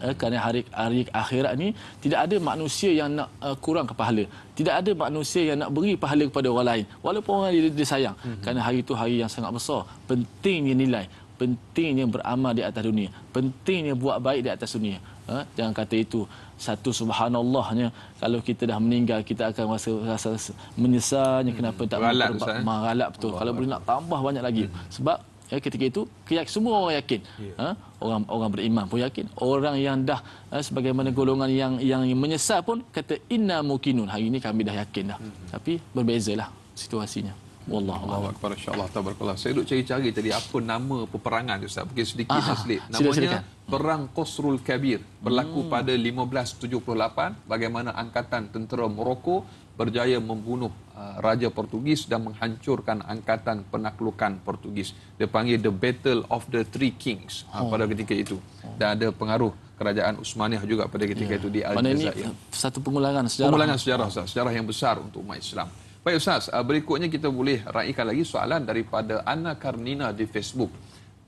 Eh, kerana hari, hari akhirat ni tidak ada manusia yang nak uh, kurang kepahala. Tidak ada manusia yang nak beri pahala kepada orang lain. Walaupun orang dia, dia sayang. Mm-hmm. Kerana hari itu hari yang sangat besar. Pentingnya nilai. Pentingnya beramal di atas dunia. Pentingnya buat baik di atas dunia. Ha? Jangan kata itu satu subhanallahnya kalau kita dah meninggal kita akan rasa rasa menyesalnya kenapa hmm. tak meralap eh? betul Allah. kalau boleh nak tambah banyak lagi hmm. sebab ya, ketika itu keyak semua orang yakin ya. ha? orang orang beriman pun yakin orang yang dah ha, sebagaimana golongan yang yang menyesal pun kata inna mukinun hari ini kami dah yakin dah hmm. tapi berbezalah situasinya wallahu a'lam kepada insyaallah tabarakallah saya duk cari-cari tadi apa nama peperangan ustaz mungkin sedikit Aha, ah. sedikit namanya silakan. perang Qasrul Kabir berlaku hmm. pada 1578 bagaimana angkatan tentera Morocco berjaya membunuh uh, Raja Portugis dan menghancurkan angkatan penaklukan Portugis. Dia panggil The Battle of the Three Kings ha, oh. pada ketika itu. Dan ada pengaruh kerajaan Usmaniyah juga pada ketika yeah. itu di Aljazair. Ini satu pengulangan sejarah. Pengulangan sejarah, Ustaz. Sejarah yang besar untuk umat Islam. Baik, Ustaz. Uh, berikutnya kita boleh raikan lagi soalan daripada Anna Karnina di Facebook.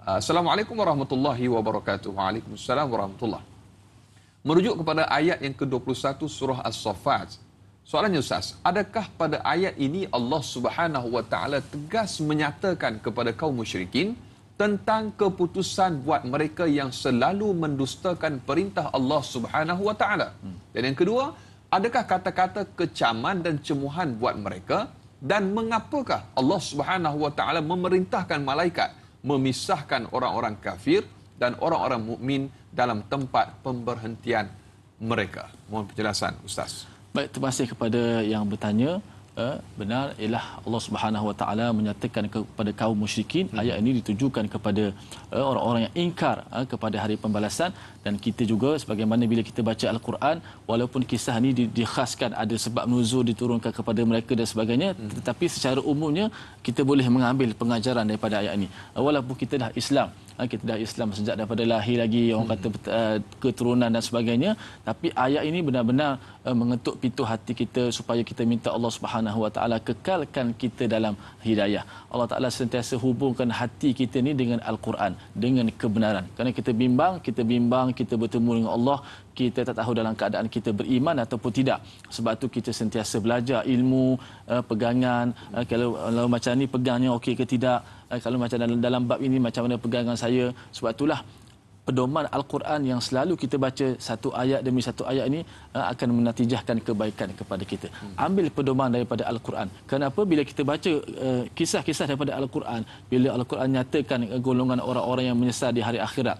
Uh, Assalamualaikum warahmatullahi wabarakatuh. Waalaikumsalam warahmatullahi Merujuk kepada ayat yang ke-21 surah As-Safat, Soalannya Ustaz, adakah pada ayat ini Allah Subhanahu Wa Taala tegas menyatakan kepada kaum musyrikin tentang keputusan buat mereka yang selalu mendustakan perintah Allah Subhanahu Wa Taala? Hmm. Dan yang kedua, adakah kata-kata kecaman dan cemuhan buat mereka dan mengapakah Allah Subhanahu Wa Taala memerintahkan malaikat memisahkan orang-orang kafir dan orang-orang mukmin dalam tempat pemberhentian mereka? Mohon penjelasan Ustaz. Baik terima kasih kepada yang bertanya eh, benar ialah Allah Subhanahu Wa Taala menyatakan kepada kaum musyrikin hmm. ayat ini ditujukan kepada eh, orang-orang yang ingkar eh, kepada hari pembalasan dan kita juga sebagaimana bila kita baca al-Quran walaupun kisah ini dikhaskan ada sebab nuzul diturunkan kepada mereka dan sebagainya hmm. tetapi secara umumnya kita boleh mengambil pengajaran daripada ayat ini walaupun kita dah Islam kita dah Islam sejak daripada lahir lagi orang hmm. kata uh, eh, keturunan dan sebagainya tapi ayat ini benar-benar uh, mengetuk pintu hati kita supaya kita minta Allah Subhanahu Wa Taala kekalkan kita dalam hidayah Allah Taala sentiasa hubungkan hati kita ni dengan al-Quran dengan kebenaran kerana kita bimbang kita bimbang kita bertemu dengan Allah kita tak tahu dalam keadaan kita beriman ataupun tidak. Sebab tu kita sentiasa belajar ilmu, eh, pegangan, eh, kalau, kalau macam ni pegangnya okey ke tidak. Eh, kalau macam dalam, dalam bab ini macam mana pegangan saya. Sebab itulah pedoman Al-Quran yang selalu kita baca satu ayat demi satu ayat ini eh, akan menatijahkan kebaikan kepada kita. Ambil pedoman daripada Al-Quran. Kenapa? Bila kita baca eh, kisah-kisah daripada Al-Quran, bila Al-Quran nyatakan eh, golongan orang-orang yang menyesal di hari akhirat,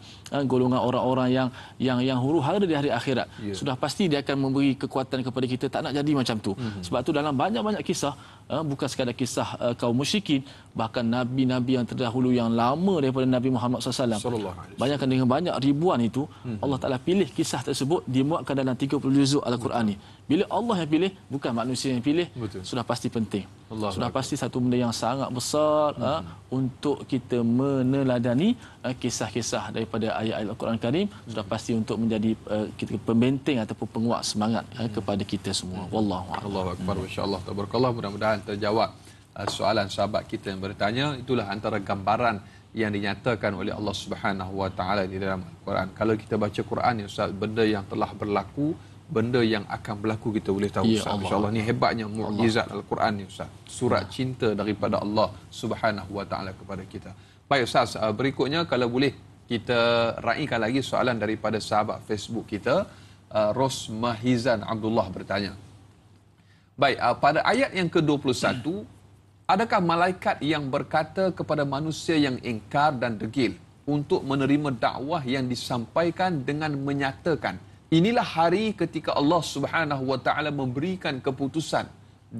golongan orang-orang yang yang yang huru hara di hari akhirat, yeah. sudah pasti dia akan memberi kekuatan kepada kita tak nak jadi macam tu. Mm-hmm. Sebab tu dalam banyak-banyak kisah Ha, bukan sekadar kisah uh, kaum musyrikin bahkan nabi-nabi yang terdahulu yang lama daripada Nabi Muhammad SAW bayangkan dengan banyak ribuan itu hmm. Allah Ta'ala pilih kisah tersebut dimuatkan dalam 30 juzuk Al-Quran ini bila Allah yang pilih, bukan manusia yang pilih, Betul. sudah pasti penting. Allah sudah Allah. pasti satu benda yang sangat besar hmm. uh, untuk kita meneladani uh, kisah-kisah daripada ayat-ayat Al-Quran Karim. Hmm. Sudah pasti untuk menjadi uh, kita pembenteng ataupun penguat semangat uh, hmm. kepada kita semua. Hmm. Wallahu a'lam. Allahu akbar. Hmm. Masya-Allah. Mudah-mudahan terjawab uh, soalan sahabat kita yang bertanya. Itulah antara gambaran yang dinyatakan oleh Allah Subhanahu Wa Taala di dalam Al-Quran. Kalau kita baca Quran ya Ustaz, benda yang telah berlaku benda yang akan berlaku kita boleh tahu ya, Ustaz. Allah. ni hebatnya mukjizat Al-Quran ni Ustaz. Surat ya. cinta daripada Allah subhanahu wa ta'ala kepada kita. Baik Ustaz, uh, berikutnya kalau boleh kita raikan lagi soalan daripada sahabat Facebook kita. Uh, Ros Mahizan Abdullah bertanya. Baik, uh, pada ayat yang ke-21, ya. <clears throat> adakah malaikat yang berkata kepada manusia yang ingkar dan degil untuk menerima dakwah yang disampaikan dengan menyatakan Inilah hari ketika Allah Subhanahu wa taala memberikan keputusan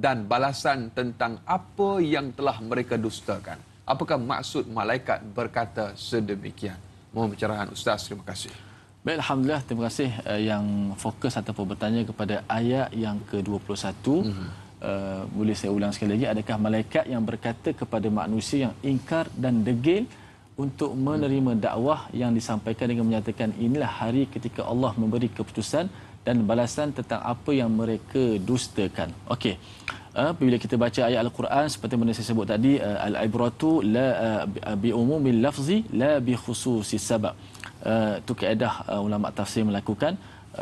dan balasan tentang apa yang telah mereka dustakan. Apakah maksud malaikat berkata sedemikian? Mohon pencerahan ustaz. Terima kasih. Baik, alhamdulillah terima kasih eh, yang fokus ataupun bertanya kepada ayat yang ke-21. Mm-hmm. Uh, boleh saya ulang sekali lagi adakah malaikat yang berkata kepada manusia yang ingkar dan degil untuk menerima dakwah yang disampaikan dengan menyatakan inilah hari ketika Allah memberi keputusan dan balasan tentang apa yang mereka dustakan. Okey. Ah, apabila uh, kita baca ayat al-Quran seperti mana saya sebut tadi uh, al-ibratu la uh, bi umumil lafzi la bi khususi sabab. Uh, itu kaedah uh, ulama tafsir melakukan.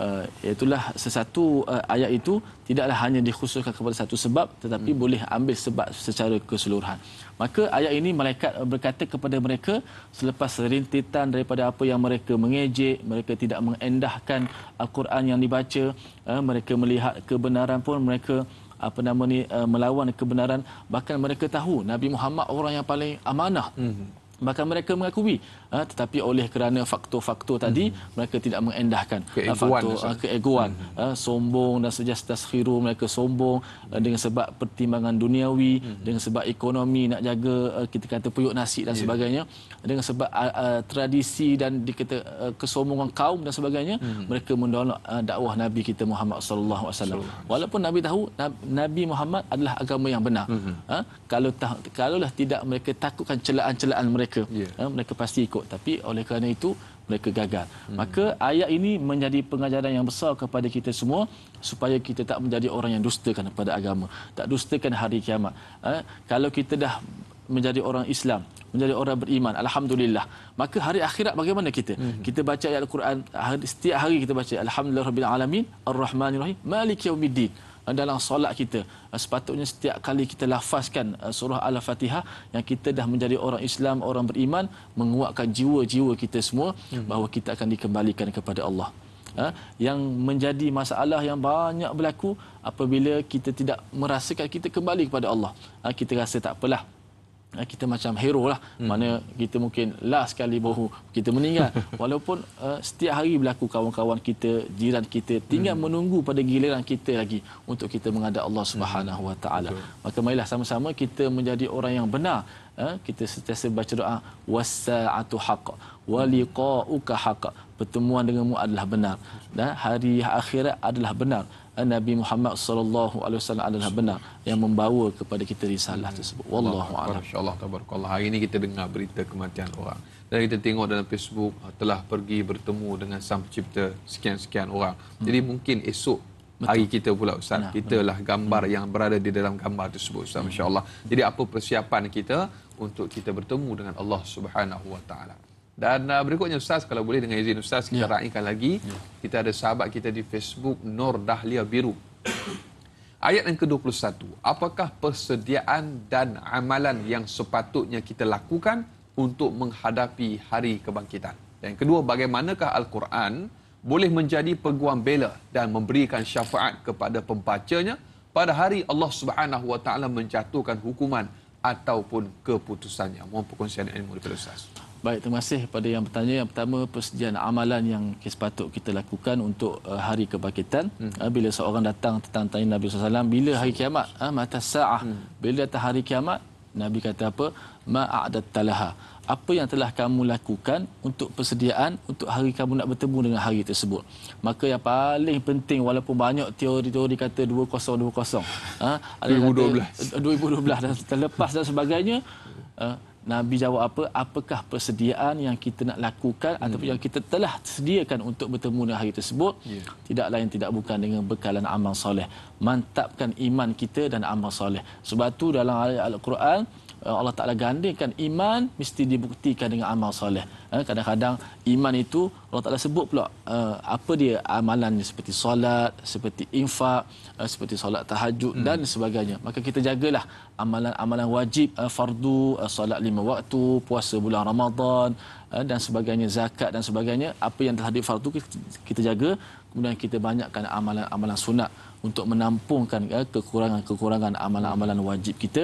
Uh, eh, itulah sesatu uh, ayat itu tidaklah hanya dikhususkan kepada satu sebab tetapi hmm. boleh ambil sebab secara keseluruhan maka ayat ini malaikat eh, berkata kepada mereka selepas rintitan daripada apa yang mereka mengejek mereka tidak mengendahkan al-Quran yang dibaca uh, mereka melihat kebenaran pun mereka apa nama ni uh, melawan kebenaran bahkan mereka tahu Nabi Muhammad orang yang paling amanah hmm. bahkan mereka mengakui uh, tetapi oleh kerana faktor-faktor hmm. tadi mereka tidak mengendahkan ah, keeguan, uh, faktor uh, keegoan hmm. uh, sombong dan sejas tasghiru mereka sombong uh, dengan sebab pertimbangan duniawi hmm. dengan sebab ekonomi nak jaga uh, kita kata puyuk nasi dan yeah. sebagainya dengan sebab uh, uh, tradisi dan dikata uh, kesombongan kaum dan sebagainya hmm. mereka mendolak uh, dakwah nabi kita Muhammad SAW. alaihi walaupun nabi tahu nabi Muhammad adalah agama yang benar hmm. uh, kalau kalaulah tidak mereka takutkan celaan-celaan mereka yeah. Ya. uh, mereka pasti ikut ikut tapi oleh kerana itu mereka gagal. Maka ayat ini menjadi pengajaran yang besar kepada kita semua supaya kita tak menjadi orang yang dusta kepada agama, tak dustakan hari kiamat. Eh, kalau kita dah menjadi orang Islam, menjadi orang beriman, alhamdulillah. Maka hari akhirat bagaimana kita? Hmm. Kita baca ayat Al-Quran setiap hari kita baca alhamdulillah rabbil alamin, ar-rahmanir rahim, maliki yaumiddin. Eh, dalam solat kita. Eh, sepatutnya setiap kali kita lafazkan eh, surah Al-Fatihah yang kita dah menjadi orang Islam, orang beriman, menguatkan jiwa-jiwa kita semua hmm. bahawa kita akan dikembalikan kepada Allah. Yang menjadi masalah yang banyak berlaku apabila kita tidak merasakan kita kembali kepada Allah. Kita rasa tak apalah. Ah, kita macam hero lah hmm. mana kita mungkin last sekali bahu kita meninggal <laughs> walaupun uh, setiap hari berlaku kawan-kawan kita jiran kita tinggal hmm. menunggu pada giliran kita lagi untuk kita menghadap Allah hmm. Subhanahu Wa Taala maka marilah sama-sama kita menjadi orang yang benar uh, kita sentiasa baca doa wasaatu haqq wa liqa'uka haqq pertemuan denganmu adalah benar dan hari akhirat adalah benar Nabi Muhammad sallallahu alaihi wasallam adalah benar yang membawa kepada kita risalah tersebut. Wallahu a'lam. Masya-Allah tabarakallah. Hari ini kita dengar berita kematian orang. Dan kita tengok dalam Facebook ah, telah pergi bertemu dengan sang pencipta sekian-sekian orang. Jadi hmm. mungkin esok Betul. hari kita pula ustaz. Nah, lah gambar hmm. yang berada di dalam gambar tersebut ustaz masya-Allah. Hmm. Jadi apa persiapan kita untuk kita bertemu dengan Allah Subhanahu wa taala? Dan uh, berikutnya Ustaz, kalau boleh dengan izin Ustaz, kita yeah. raikan lagi. Yeah. Kita ada sahabat kita di Facebook, Nur Dahlia Biru. Ayat yang ke-21, apakah persediaan dan amalan yang sepatutnya kita lakukan untuk menghadapi hari kebangkitan? Dan kedua, bagaimanakah Al-Quran boleh menjadi peguam bela dan memberikan syafaat kepada pembacanya pada hari Allah Subhanahu Wa Taala menjatuhkan hukuman ataupun keputusannya? Mohon perkongsian ilmu daripada Ustaz. Baik, terima kasih kepada yang bertanya. Yang pertama, persediaan amalan yang sepatut kita lakukan untuk uh, hari kebangkitan. Hmm. Uh, bila seorang datang tentang tanya Nabi SAW, bila hari kiamat? Hmm. Ah, mata sa'ah. Hmm. Bila datang hari kiamat, Nabi kata apa? Ma'adat talaha. Apa yang telah kamu lakukan untuk persediaan untuk hari kamu nak bertemu dengan hari tersebut. Maka yang paling penting walaupun banyak teori-teori kata 2020. ha, 2012. 2012 dan terlepas dan sebagainya. Uh, Nabi jawab apa? Apakah persediaan yang kita nak lakukan hmm. ataupun yang kita telah sediakan untuk bertemu dengan hari tersebut? Yeah. Tidak lain tidak bukan dengan bekalan amal soleh. Mantapkan iman kita dan amal soleh. Sebab tu dalam ayat Al-Quran, Eh, Allah Ta'ala gandingkan iman mesti dibuktikan dengan amal soleh. Eh, kadang-kadang iman itu Allah Ta'ala sebut pula eh, apa dia amalannya seperti solat, seperti infak, seperti solat tahajud hmm. dan sebagainya. Maka kita jagalah amalan-amalan wajib, fardu, solat lima waktu, puasa bulan Ramadan dan sebagainya, zakat dan sebagainya. Apa yang telah fardu kita jaga kemudian kita banyakkan amalan-amalan sunat untuk menampungkan kekurangan-kekurangan eh, amalan-amalan wajib kita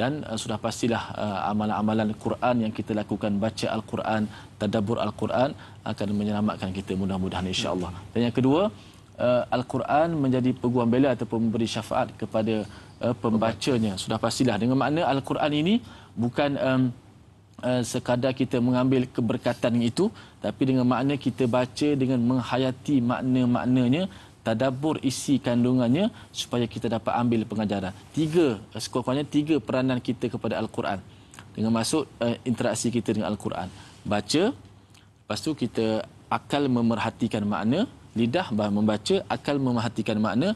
dan eh, sudah pastilah eh, amalan-amalan Quran yang kita lakukan baca Al-Quran, tadabbur Al-Quran akan menyelamatkan kita mudah-mudahan insya-Allah. Dan yang kedua, Al-Quran menjadi peguam bela ataupun memberi syafaat kepada pembacanya. Sudah pastilah dengan makna Al-Quran ini bukan um, sekadar kita mengambil keberkatan itu tapi dengan makna kita baca dengan menghayati makna-maknanya tadabur isi kandungannya supaya kita dapat ambil pengajaran. Tiga, eh, sekurang-kurangnya tiga peranan kita kepada Al-Quran. Dengan masuk uh, eh, interaksi kita dengan Al-Quran. Baca, lepas tu kita akal memerhatikan makna, lidah membaca, akal memerhatikan makna,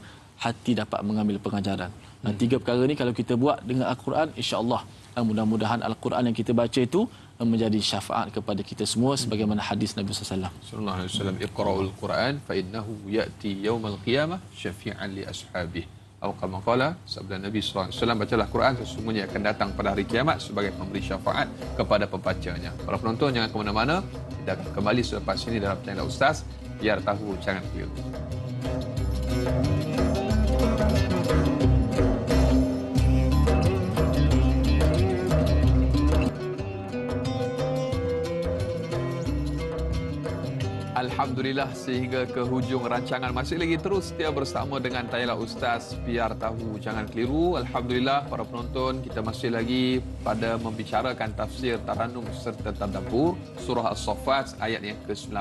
hati dapat mengambil pengajaran. Dan tiga perkara ini kalau kita buat dengan Al-Quran, insya-Allah eh, mudah-mudahan Al-Quran yang kita baca itu menjadi syafaat kepada kita semua sebagaimana hadis Nabi sallallahu alaihi wasallam. Sallallahu Alaihi Wasallam Iqra'ul Qur'an fa innahu ya'ti yawmal qiyamah syafi'an li ashabi. Atau kama qala sabda Nabi sallallahu alaihi wasallam bacalah Quran sesungguhnya akan datang pada hari kiamat sebagai pemberi syafaat kepada pembacanya. Para penonton jangan ke mana-mana, kita kembali selepas ini dalam channel ustaz biar tahu jangan keliru. Alhamdulillah sehingga ke hujung rancangan masih lagi terus setia bersama dengan Tayla Ustaz biar tahu jangan keliru Alhamdulillah para penonton kita masih lagi pada membicarakan tafsir Taranum serta Tadabur Surah As-Saffat ayat yang ke-19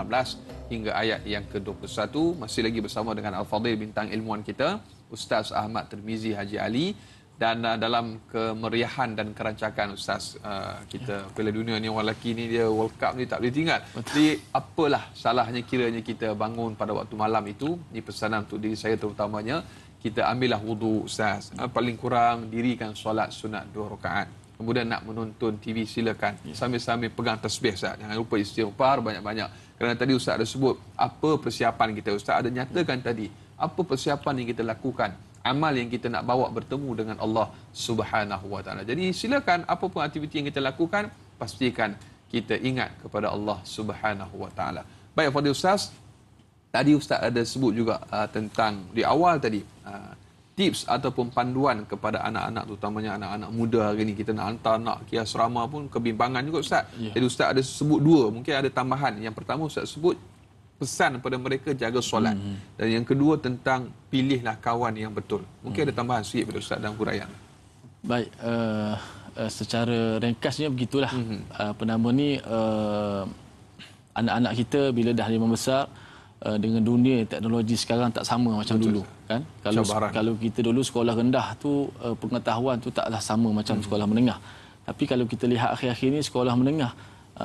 hingga ayat yang ke-21 masih lagi bersama dengan Al-Fadhil bintang ilmuan kita Ustaz Ahmad Termizi Haji Ali dan uh, dalam kemeriahan dan kerancakan ustaz uh, kita ya. Piala Dunia ni orang lelaki ni dia World Cup ni tak boleh tinggal. Betul. Jadi apalah salahnya kiranya kita bangun pada waktu malam itu, Ini pesanan untuk diri saya terutamanya, kita ambillah wudu ustaz. Uh, paling kurang dirikan solat sunat dua rakaat. Kemudian nak menonton TV silakan. Ya. Sambil-sambil pegang tasbih ustaz. Jangan lupa istighfar banyak-banyak. Kerana tadi ustaz ada sebut apa persiapan kita ustaz ada nyatakan ya. tadi. Apa persiapan yang kita lakukan? amal yang kita nak bawa bertemu dengan Allah Subhanahu wa taala. Jadi silakan apa pun aktiviti yang kita lakukan pastikan kita ingat kepada Allah Subhanahu wa taala. Baik Fadil Ustaz, tadi Ustaz ada sebut juga uh, tentang di awal tadi uh, tips ataupun panduan kepada anak-anak terutamanya anak-anak muda hari ini kita nak hantar nak ke asrama pun kebimbangan juga Ustaz. Yeah. Jadi Ustaz ada sebut dua, mungkin ada tambahan. Yang pertama Ustaz sebut pesan kepada mereka jaga solat. Hmm, hmm. Dan yang kedua tentang pilihlah kawan yang betul. Mungkin hmm. ada tambahan sikit pada Ustaz dan kurayan Baik, uh, uh, secara ringkasnya begitulah. Hmm. Uh, hmm. eh, penama ni uh, anak-anak kita bila dah lima besar dengan dunia teknologi sekarang tak sama macam Betul. dulu kan kalau kalau kita dulu sekolah rendah tu pengetahuan tu taklah sama macam hmm. sekolah menengah tapi kalau kita lihat akhir-akhir ini sekolah menengah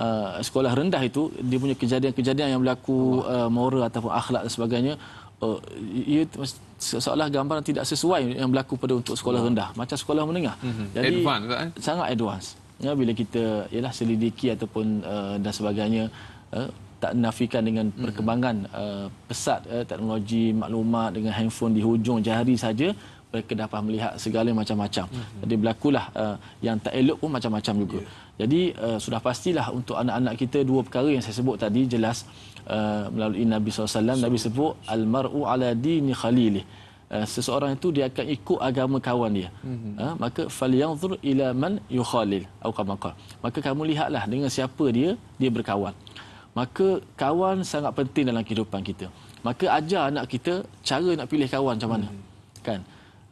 uh, sekolah rendah itu dia punya kejadian-kejadian yang berlaku uh, moral ataupun akhlak dan sebagainya uh, ia seolah olah gambaran tidak sesuai yang berlaku pada untuk sekolah Allah. rendah macam sekolah menengah mm-hmm. jadi advance, eh? sangat advance ya, bila kita ialah selidiki ataupun uh, dan sebagainya uh, tak nafikan dengan mhm. perkembangan mm-hmm. uh, pesat uh, teknologi maklumat dengan handphone di hujung jari saja mereka dapat melihat segala macam-macam. Mm-hmm. Jadi berlakulah uh, yang tak elok pun macam-macam juga. Yeah. Jadi uh, sudah pastilah untuk anak-anak kita dua perkara yang saya sebut tadi jelas uh, melalui Nabi SAW. So, Nabi sebut so. al-mar'u ala dini khalilih. Eh, uh, seseorang itu dia akan ikut agama kawan dia. Mm-hmm. Uh, maka falyanzur ila man yukhalil Maka kamu lihatlah dengan siapa dia dia berkawan. Maka kawan sangat penting dalam kehidupan kita. Maka ajar anak kita cara nak pilih kawan macam mana. Mm-hmm. Kan?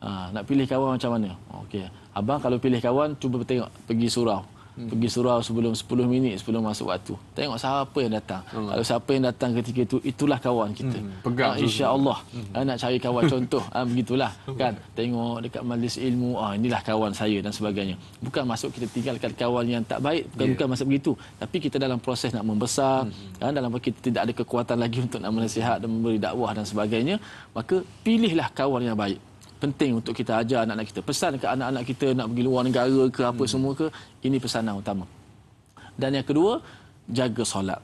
Uh, nak pilih kawan macam mana? Okey. Abang kalau pilih kawan cuba tengok pergi surau hmm. pergi surau sebelum 10 minit sebelum masuk waktu tengok siapa yang datang Allah. kalau siapa yang datang ketika itu itulah kawan kita hmm. pegang ha, insyaallah hmm. ha, nak cari kawan <laughs> contoh ha, begitulah kan tengok dekat majlis ilmu ah inilah kawan saya dan sebagainya bukan masuk kita tinggalkan kawan yang tak baik bukan yeah. bukan masuk begitu tapi kita dalam proses nak membesar hmm. ha, dalam kita tidak ada kekuatan lagi <laughs> untuk nak menasihat dan memberi dakwah dan sebagainya maka pilihlah kawan yang baik penting untuk kita ajar anak-anak kita. Pesan ke anak-anak kita nak pergi luar negara ke apa hmm. semua ke, ini pesanan utama. Dan yang kedua, jaga solat.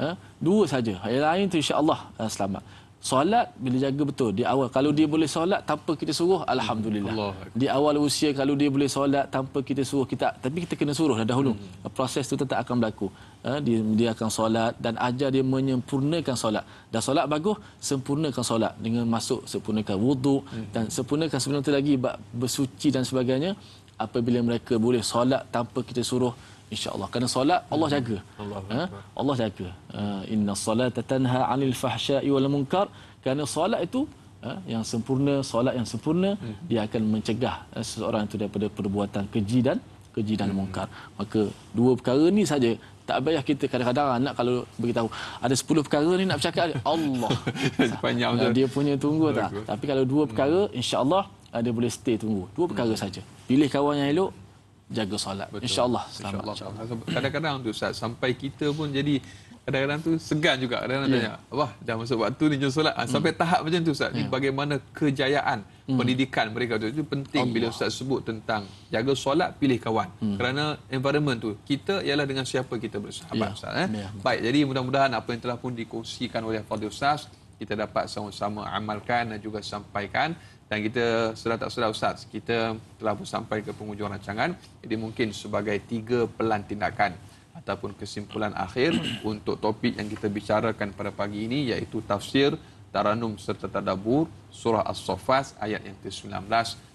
Eh, dua saja. Yang lain tu insya-Allah eh, selamat solat bila jaga betul di awal kalau dia boleh solat tanpa kita suruh alhamdulillah Allah. di awal usia kalau dia boleh solat tanpa kita suruh kita tapi kita kena suruh dah dahulu hmm. Eh, proses tu tetap akan berlaku eh, dia, dia akan solat dan ajar dia menyempurnakan solat dah solat bagus sempurnakan solat dengan masuk sempurnakan wuduk hmm. dan sempurnakan sebelum tu lagi bersuci dan sebagainya apabila mereka boleh solat tanpa kita suruh InsyaAllah. Kerana solat, Allah jaga. Allah, ha? Allah jaga. Ha, Inna salata tanha anil fahsyai wal munkar. Kerana solat itu ha, yang sempurna, solat yang sempurna, hmm. dia akan mencegah ha? seseorang itu daripada perbuatan keji dan keji dan hmm. munkar. Maka dua perkara ni saja tak payah kita kadang-kadang nak kalau beritahu ada 10 perkara ni nak bercakap <laughs> Allah <laughs> panjang dia, dia punya tunggu tak tapi kalau dua perkara hmm. insyaallah ada boleh stay tunggu dua perkara hmm. saja pilih kawan yang elok jaga solat. InsyaAllah selamat. Insya Allah. Insya kadang tu Ustaz, sampai kita pun jadi kadang-kadang tu segan juga. Kadang-kadang yeah. tanya, wah dah masuk waktu ni jom solat. Ha, hmm. Sampai tahap macam tu Ustaz, yeah. bagaimana kejayaan mm. pendidikan mereka tu. Itu penting Allah. bila Ustaz sebut tentang jaga solat, pilih kawan. Mm. Kerana environment tu, kita ialah dengan siapa kita bersahabat yeah. Ustaz. Eh? Yeah. Ya, Baik, jadi mudah-mudahan apa yang telah pun dikongsikan oleh Fadil Ustaz, kita dapat sama-sama amalkan dan juga sampaikan dan kita sudah tak sudah Ustaz, kita telah pun sampai ke penghujung rancangan. Jadi mungkin sebagai tiga pelan tindakan ataupun kesimpulan akhir <clears throat> untuk topik yang kita bicarakan pada pagi ini iaitu tafsir Taranum serta Tadabur surah as sofas ayat yang ke-19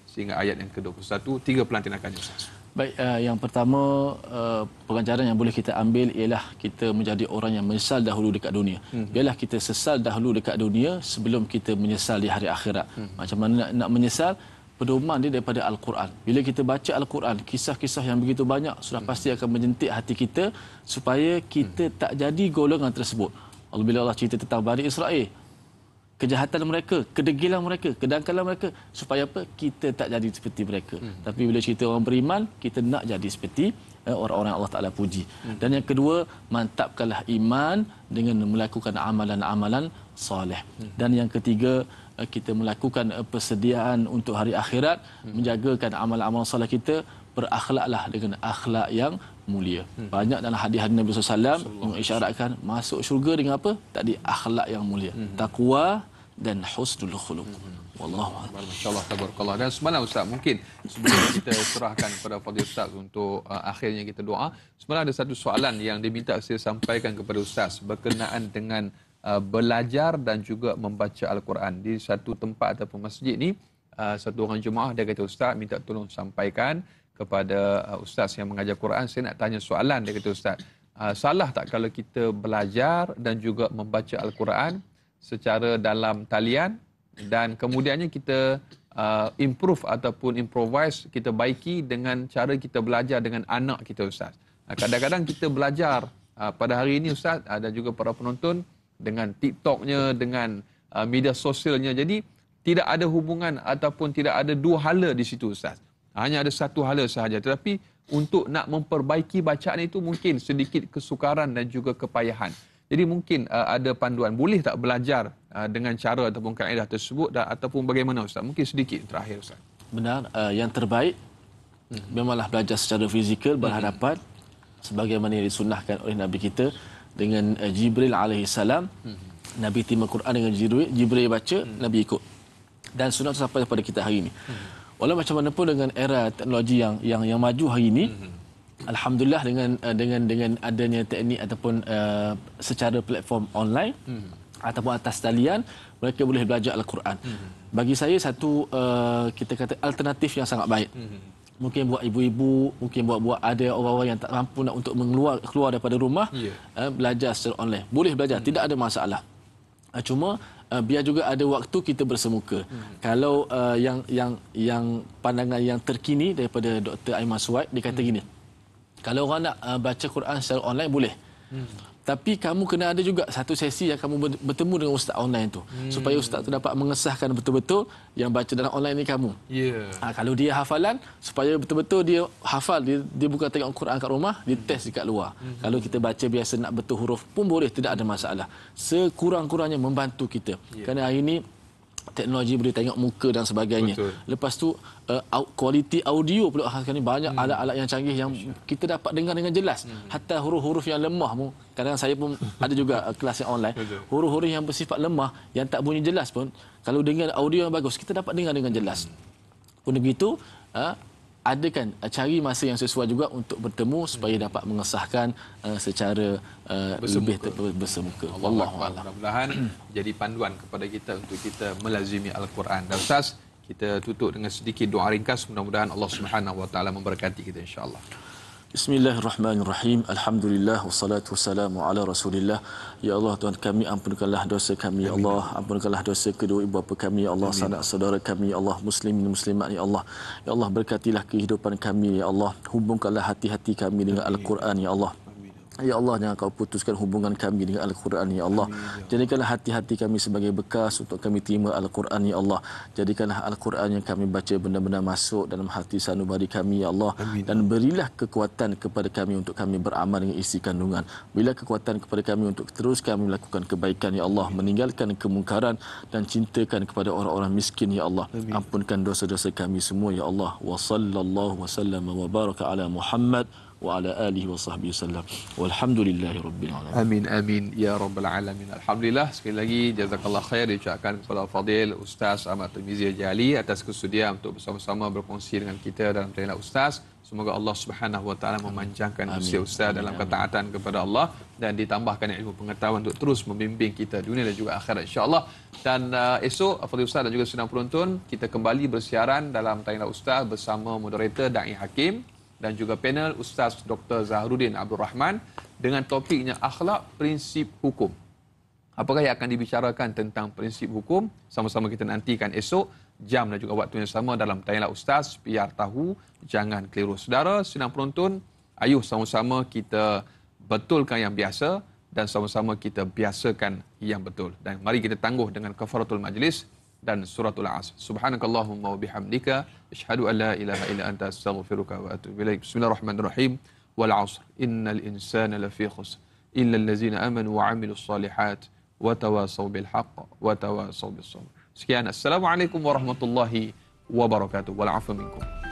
sehingga ayat yang ke-21 tiga pelan tindakan Ustaz. Baik, uh, yang pertama uh, pengajaran yang boleh kita ambil ialah kita menjadi orang yang menyesal dahulu dekat dunia. Hmm. Biarlah kita sesal dahulu dekat dunia sebelum kita menyesal di hari akhirat. Hmm. Macam mana nak, nak menyesal? Pedoman dia daripada Al-Quran. Bila kita baca Al-Quran, kisah-kisah yang begitu banyak sudah hmm. pasti akan menjentik hati kita supaya kita hmm. tak jadi golongan tersebut. Bila Allah cerita tentang Bani Israel, kejahatan mereka, kedegilan mereka, kedangkalan mereka supaya apa? Kita tak jadi seperti mereka. Hmm. Tapi bila cerita orang beriman, kita nak jadi seperti eh, orang-orang Allah Taala puji. Hmm. Dan yang kedua, mantapkanlah iman dengan melakukan amalan-amalan soleh. Hmm. Dan yang ketiga, eh, kita melakukan eh, persediaan untuk hari akhirat, hmm. menjagakan amal-amal soleh kita, berakhlaklah dengan akhlak yang mulia. Hmm. Banyak dalam hadis-hadis Nabi Nabi SAW mengisyaratkan masuk syurga dengan apa? Tadi akhlak yang mulia. Hmm. Takwa dan husnul khuluq. Wallahu a'lam. masya tabarakallah. Dan semalam ustaz mungkin sebelum kita serahkan kepada fadil ustaz untuk uh, akhirnya kita doa, Sebenarnya ada satu soalan yang diminta saya sampaikan kepada ustaz berkenaan dengan uh, belajar dan juga membaca al-Quran di satu tempat ataupun masjid ni uh, satu orang jemaah dia kata ustaz minta tolong sampaikan kepada uh, ustaz yang mengajar Quran saya nak tanya soalan dia kata ustaz Uh, salah tak kalau kita belajar dan juga membaca Al-Quran secara dalam talian dan kemudiannya kita uh, improve ataupun improvise kita baiki dengan cara kita belajar dengan anak kita ustaz. Kadang-kadang kita belajar uh, pada hari ini ustaz ada uh, juga para penonton dengan TikToknya dengan uh, media sosialnya. Jadi tidak ada hubungan ataupun tidak ada dua hala di situ ustaz. Hanya ada satu hala sahaja tetapi untuk nak memperbaiki bacaan itu mungkin sedikit kesukaran dan juga kepayahan. Jadi mungkin uh, ada panduan boleh tak belajar uh, dengan cara ataupun kaedah tersebut dan, ataupun bagaimana ustaz? Mungkin sedikit terakhir ustaz. Benar, uh, yang terbaik hmm. memanglah belajar secara fizikal berhadapan hmm. sebagaimana yang disunnahkan oleh Nabi kita dengan uh, Jibril alaihi salam. Hmm. Nabi timah Quran dengan Jibril, Jibril baca, hmm. Nabi ikut. Dan sunnah itu sampai kepada kita hari ini. Hmm. Walau macam mana pun dengan era teknologi yang yang yang maju hari ini, hmm. Alhamdulillah dengan eh, dengan dengan adanya teknik ataupun uh, secara platform online hmm. ataupun atas talian mereka boleh belajar Al-Quran. Hmm. Bagi saya satu uh, kita kata alternatif yang sangat baik. Hmm mungkin buat ibu-ibu, mungkin buat-buat ada orang-orang yang tak mampu nak untuk mengeluar keluar daripada rumah yeah. eh, belajar secara online. Boleh belajar, mm. tidak ada masalah. Eh, cuma eh, biar juga ada waktu kita bersemuka. Mm. Kalau eh, yang yang yang pandangan yang terkini daripada Dr. Aiman Suwaid dikatakan kata hmm. gini, kalau orang nak uh, baca Quran secara online boleh. Hmm. Tapi kamu kena ada juga satu sesi yang kamu bertemu dengan ustaz online tu hmm. supaya ustaz tu dapat mengesahkan betul-betul yang baca dalam online ni kamu. Yeah. Ya. Ha, kalau dia hafalan supaya betul-betul dia hafal dia, dia bukan tengok Quran kat rumah, dia hmm. test dekat luar. Hmm. Kalau kita baca biasa nak betul huruf pun boleh tidak ada masalah. Sekurang-kurangnya membantu kita. Yeah. Kerana hari ini teknologi boleh tengok muka dan sebagainya. Betul. Lepas tu uh, kualiti uh, audio pula ha, sekarang ni banyak hmm. alat-alat yang canggih yang kita dapat dengar dengan jelas. Hmm. Hatta huruf-huruf yang lemah pun kadang kadang saya pun <laughs> ada juga uh, kelas yang online. Huruf-huruf yang bersifat lemah yang tak bunyi jelas pun kalau dengar audio yang bagus kita dapat dengar dengan jelas. Hmm. Pun begitu uh, ada kan eh, cari masa yang sesuai juga untuk bertemu supaya hmm. dapat mengesahkan uh, secara uh, lebih bersemuka. Allah mudah-mudahan hmm. jadi panduan kepada kita untuk kita melazimi al-Quran. Dan Ustaz, kita tutup dengan sedikit doa ringkas mudah-mudahan Allah Subhanahu wa taala memberkati kita Insyaallah. Bismillahirrahmanirrahim. Alhamdulillah wassalatu wassalamu ala Rasulillah. Ya Allah Tuhan kami ampunkanlah dosa kami ya Allah. Ampunkanlah dosa kedua ibu bapa kami ya Allah, sanak saudara kami ya Allah, muslimin muslimat ya Allah. Ya Allah berkatilah kehidupan kami ya Allah. Hubungkanlah hati-hati kami dengan Al-Quran ya Allah. Ya Allah jangan kau putuskan hubungan kami dengan Al-Quran ya, ya Allah. Jadikanlah hati-hati kami sebagai bekas untuk kami terima Al-Quran ya Allah. Jadikanlah Al-Quran yang kami baca benar-benar masuk dalam hati sanubari kami ya Allah dan ya berilah kekuatan kepada kami untuk kami beramal dengan isi kandungan. Berilah kekuatan kepada kami untuk terus kami melakukan kebaikan ya Allah, meninggalkan kemungkaran dan cintakan kepada orang-orang miskin ya Allah. Ampunkan dosa-dosa kami semua ya Allah. Wa sallallahu wasallam wa baraka ala Muhammad wa ala alihi wa sahbihi wasallam. Walhamdulillahi rabbil alamin. Amin amin ya rabbal alamin. Alhamdulillah sekali lagi jazakallah khair diucapkan kepada fadil Ustaz Ahmad Tirmizi Jali atas kesudian untuk bersama-sama berkongsi dengan kita dalam tanya ustaz. Semoga Allah Subhanahu wa taala memanjangkan usia ustaz amin. dalam ketaatan kepada Allah dan ditambahkan ilmu pengetahuan untuk terus membimbing kita dunia dan juga akhirat insyaallah. Dan uh, esok Fadil Ustaz dan juga sedang penonton kita kembali bersiaran dalam tanya ustaz bersama moderator Dai Hakim dan juga panel Ustaz Dr. Zahrudin Abdul Rahman dengan topiknya Akhlak Prinsip Hukum. Apakah yang akan dibicarakan tentang prinsip hukum? Sama-sama kita nantikan esok jam dan juga waktu yang sama dalam Tanyalah Ustaz biar tahu jangan keliru. Saudara, senang penonton, ayuh sama-sama kita betulkan yang biasa dan sama-sama kita biasakan yang betul. Dan mari kita tangguh dengan kafaratul majlis. dan surat al asr. Subhanakallahumma wa bihamdika ashhadu an la ilaha illa anta astaghfiruka wa atubu ilaik. Bismillahirrahmanirrahim. Wal asr innal insana lafi khusr illa allazina amanu wa amilus salihat wa tawasaw bil haqq wa tawasaw bis sabr. Sekian. Assalamualaikum warahmatullahi wabarakatuh. Wal 'afwu minkum.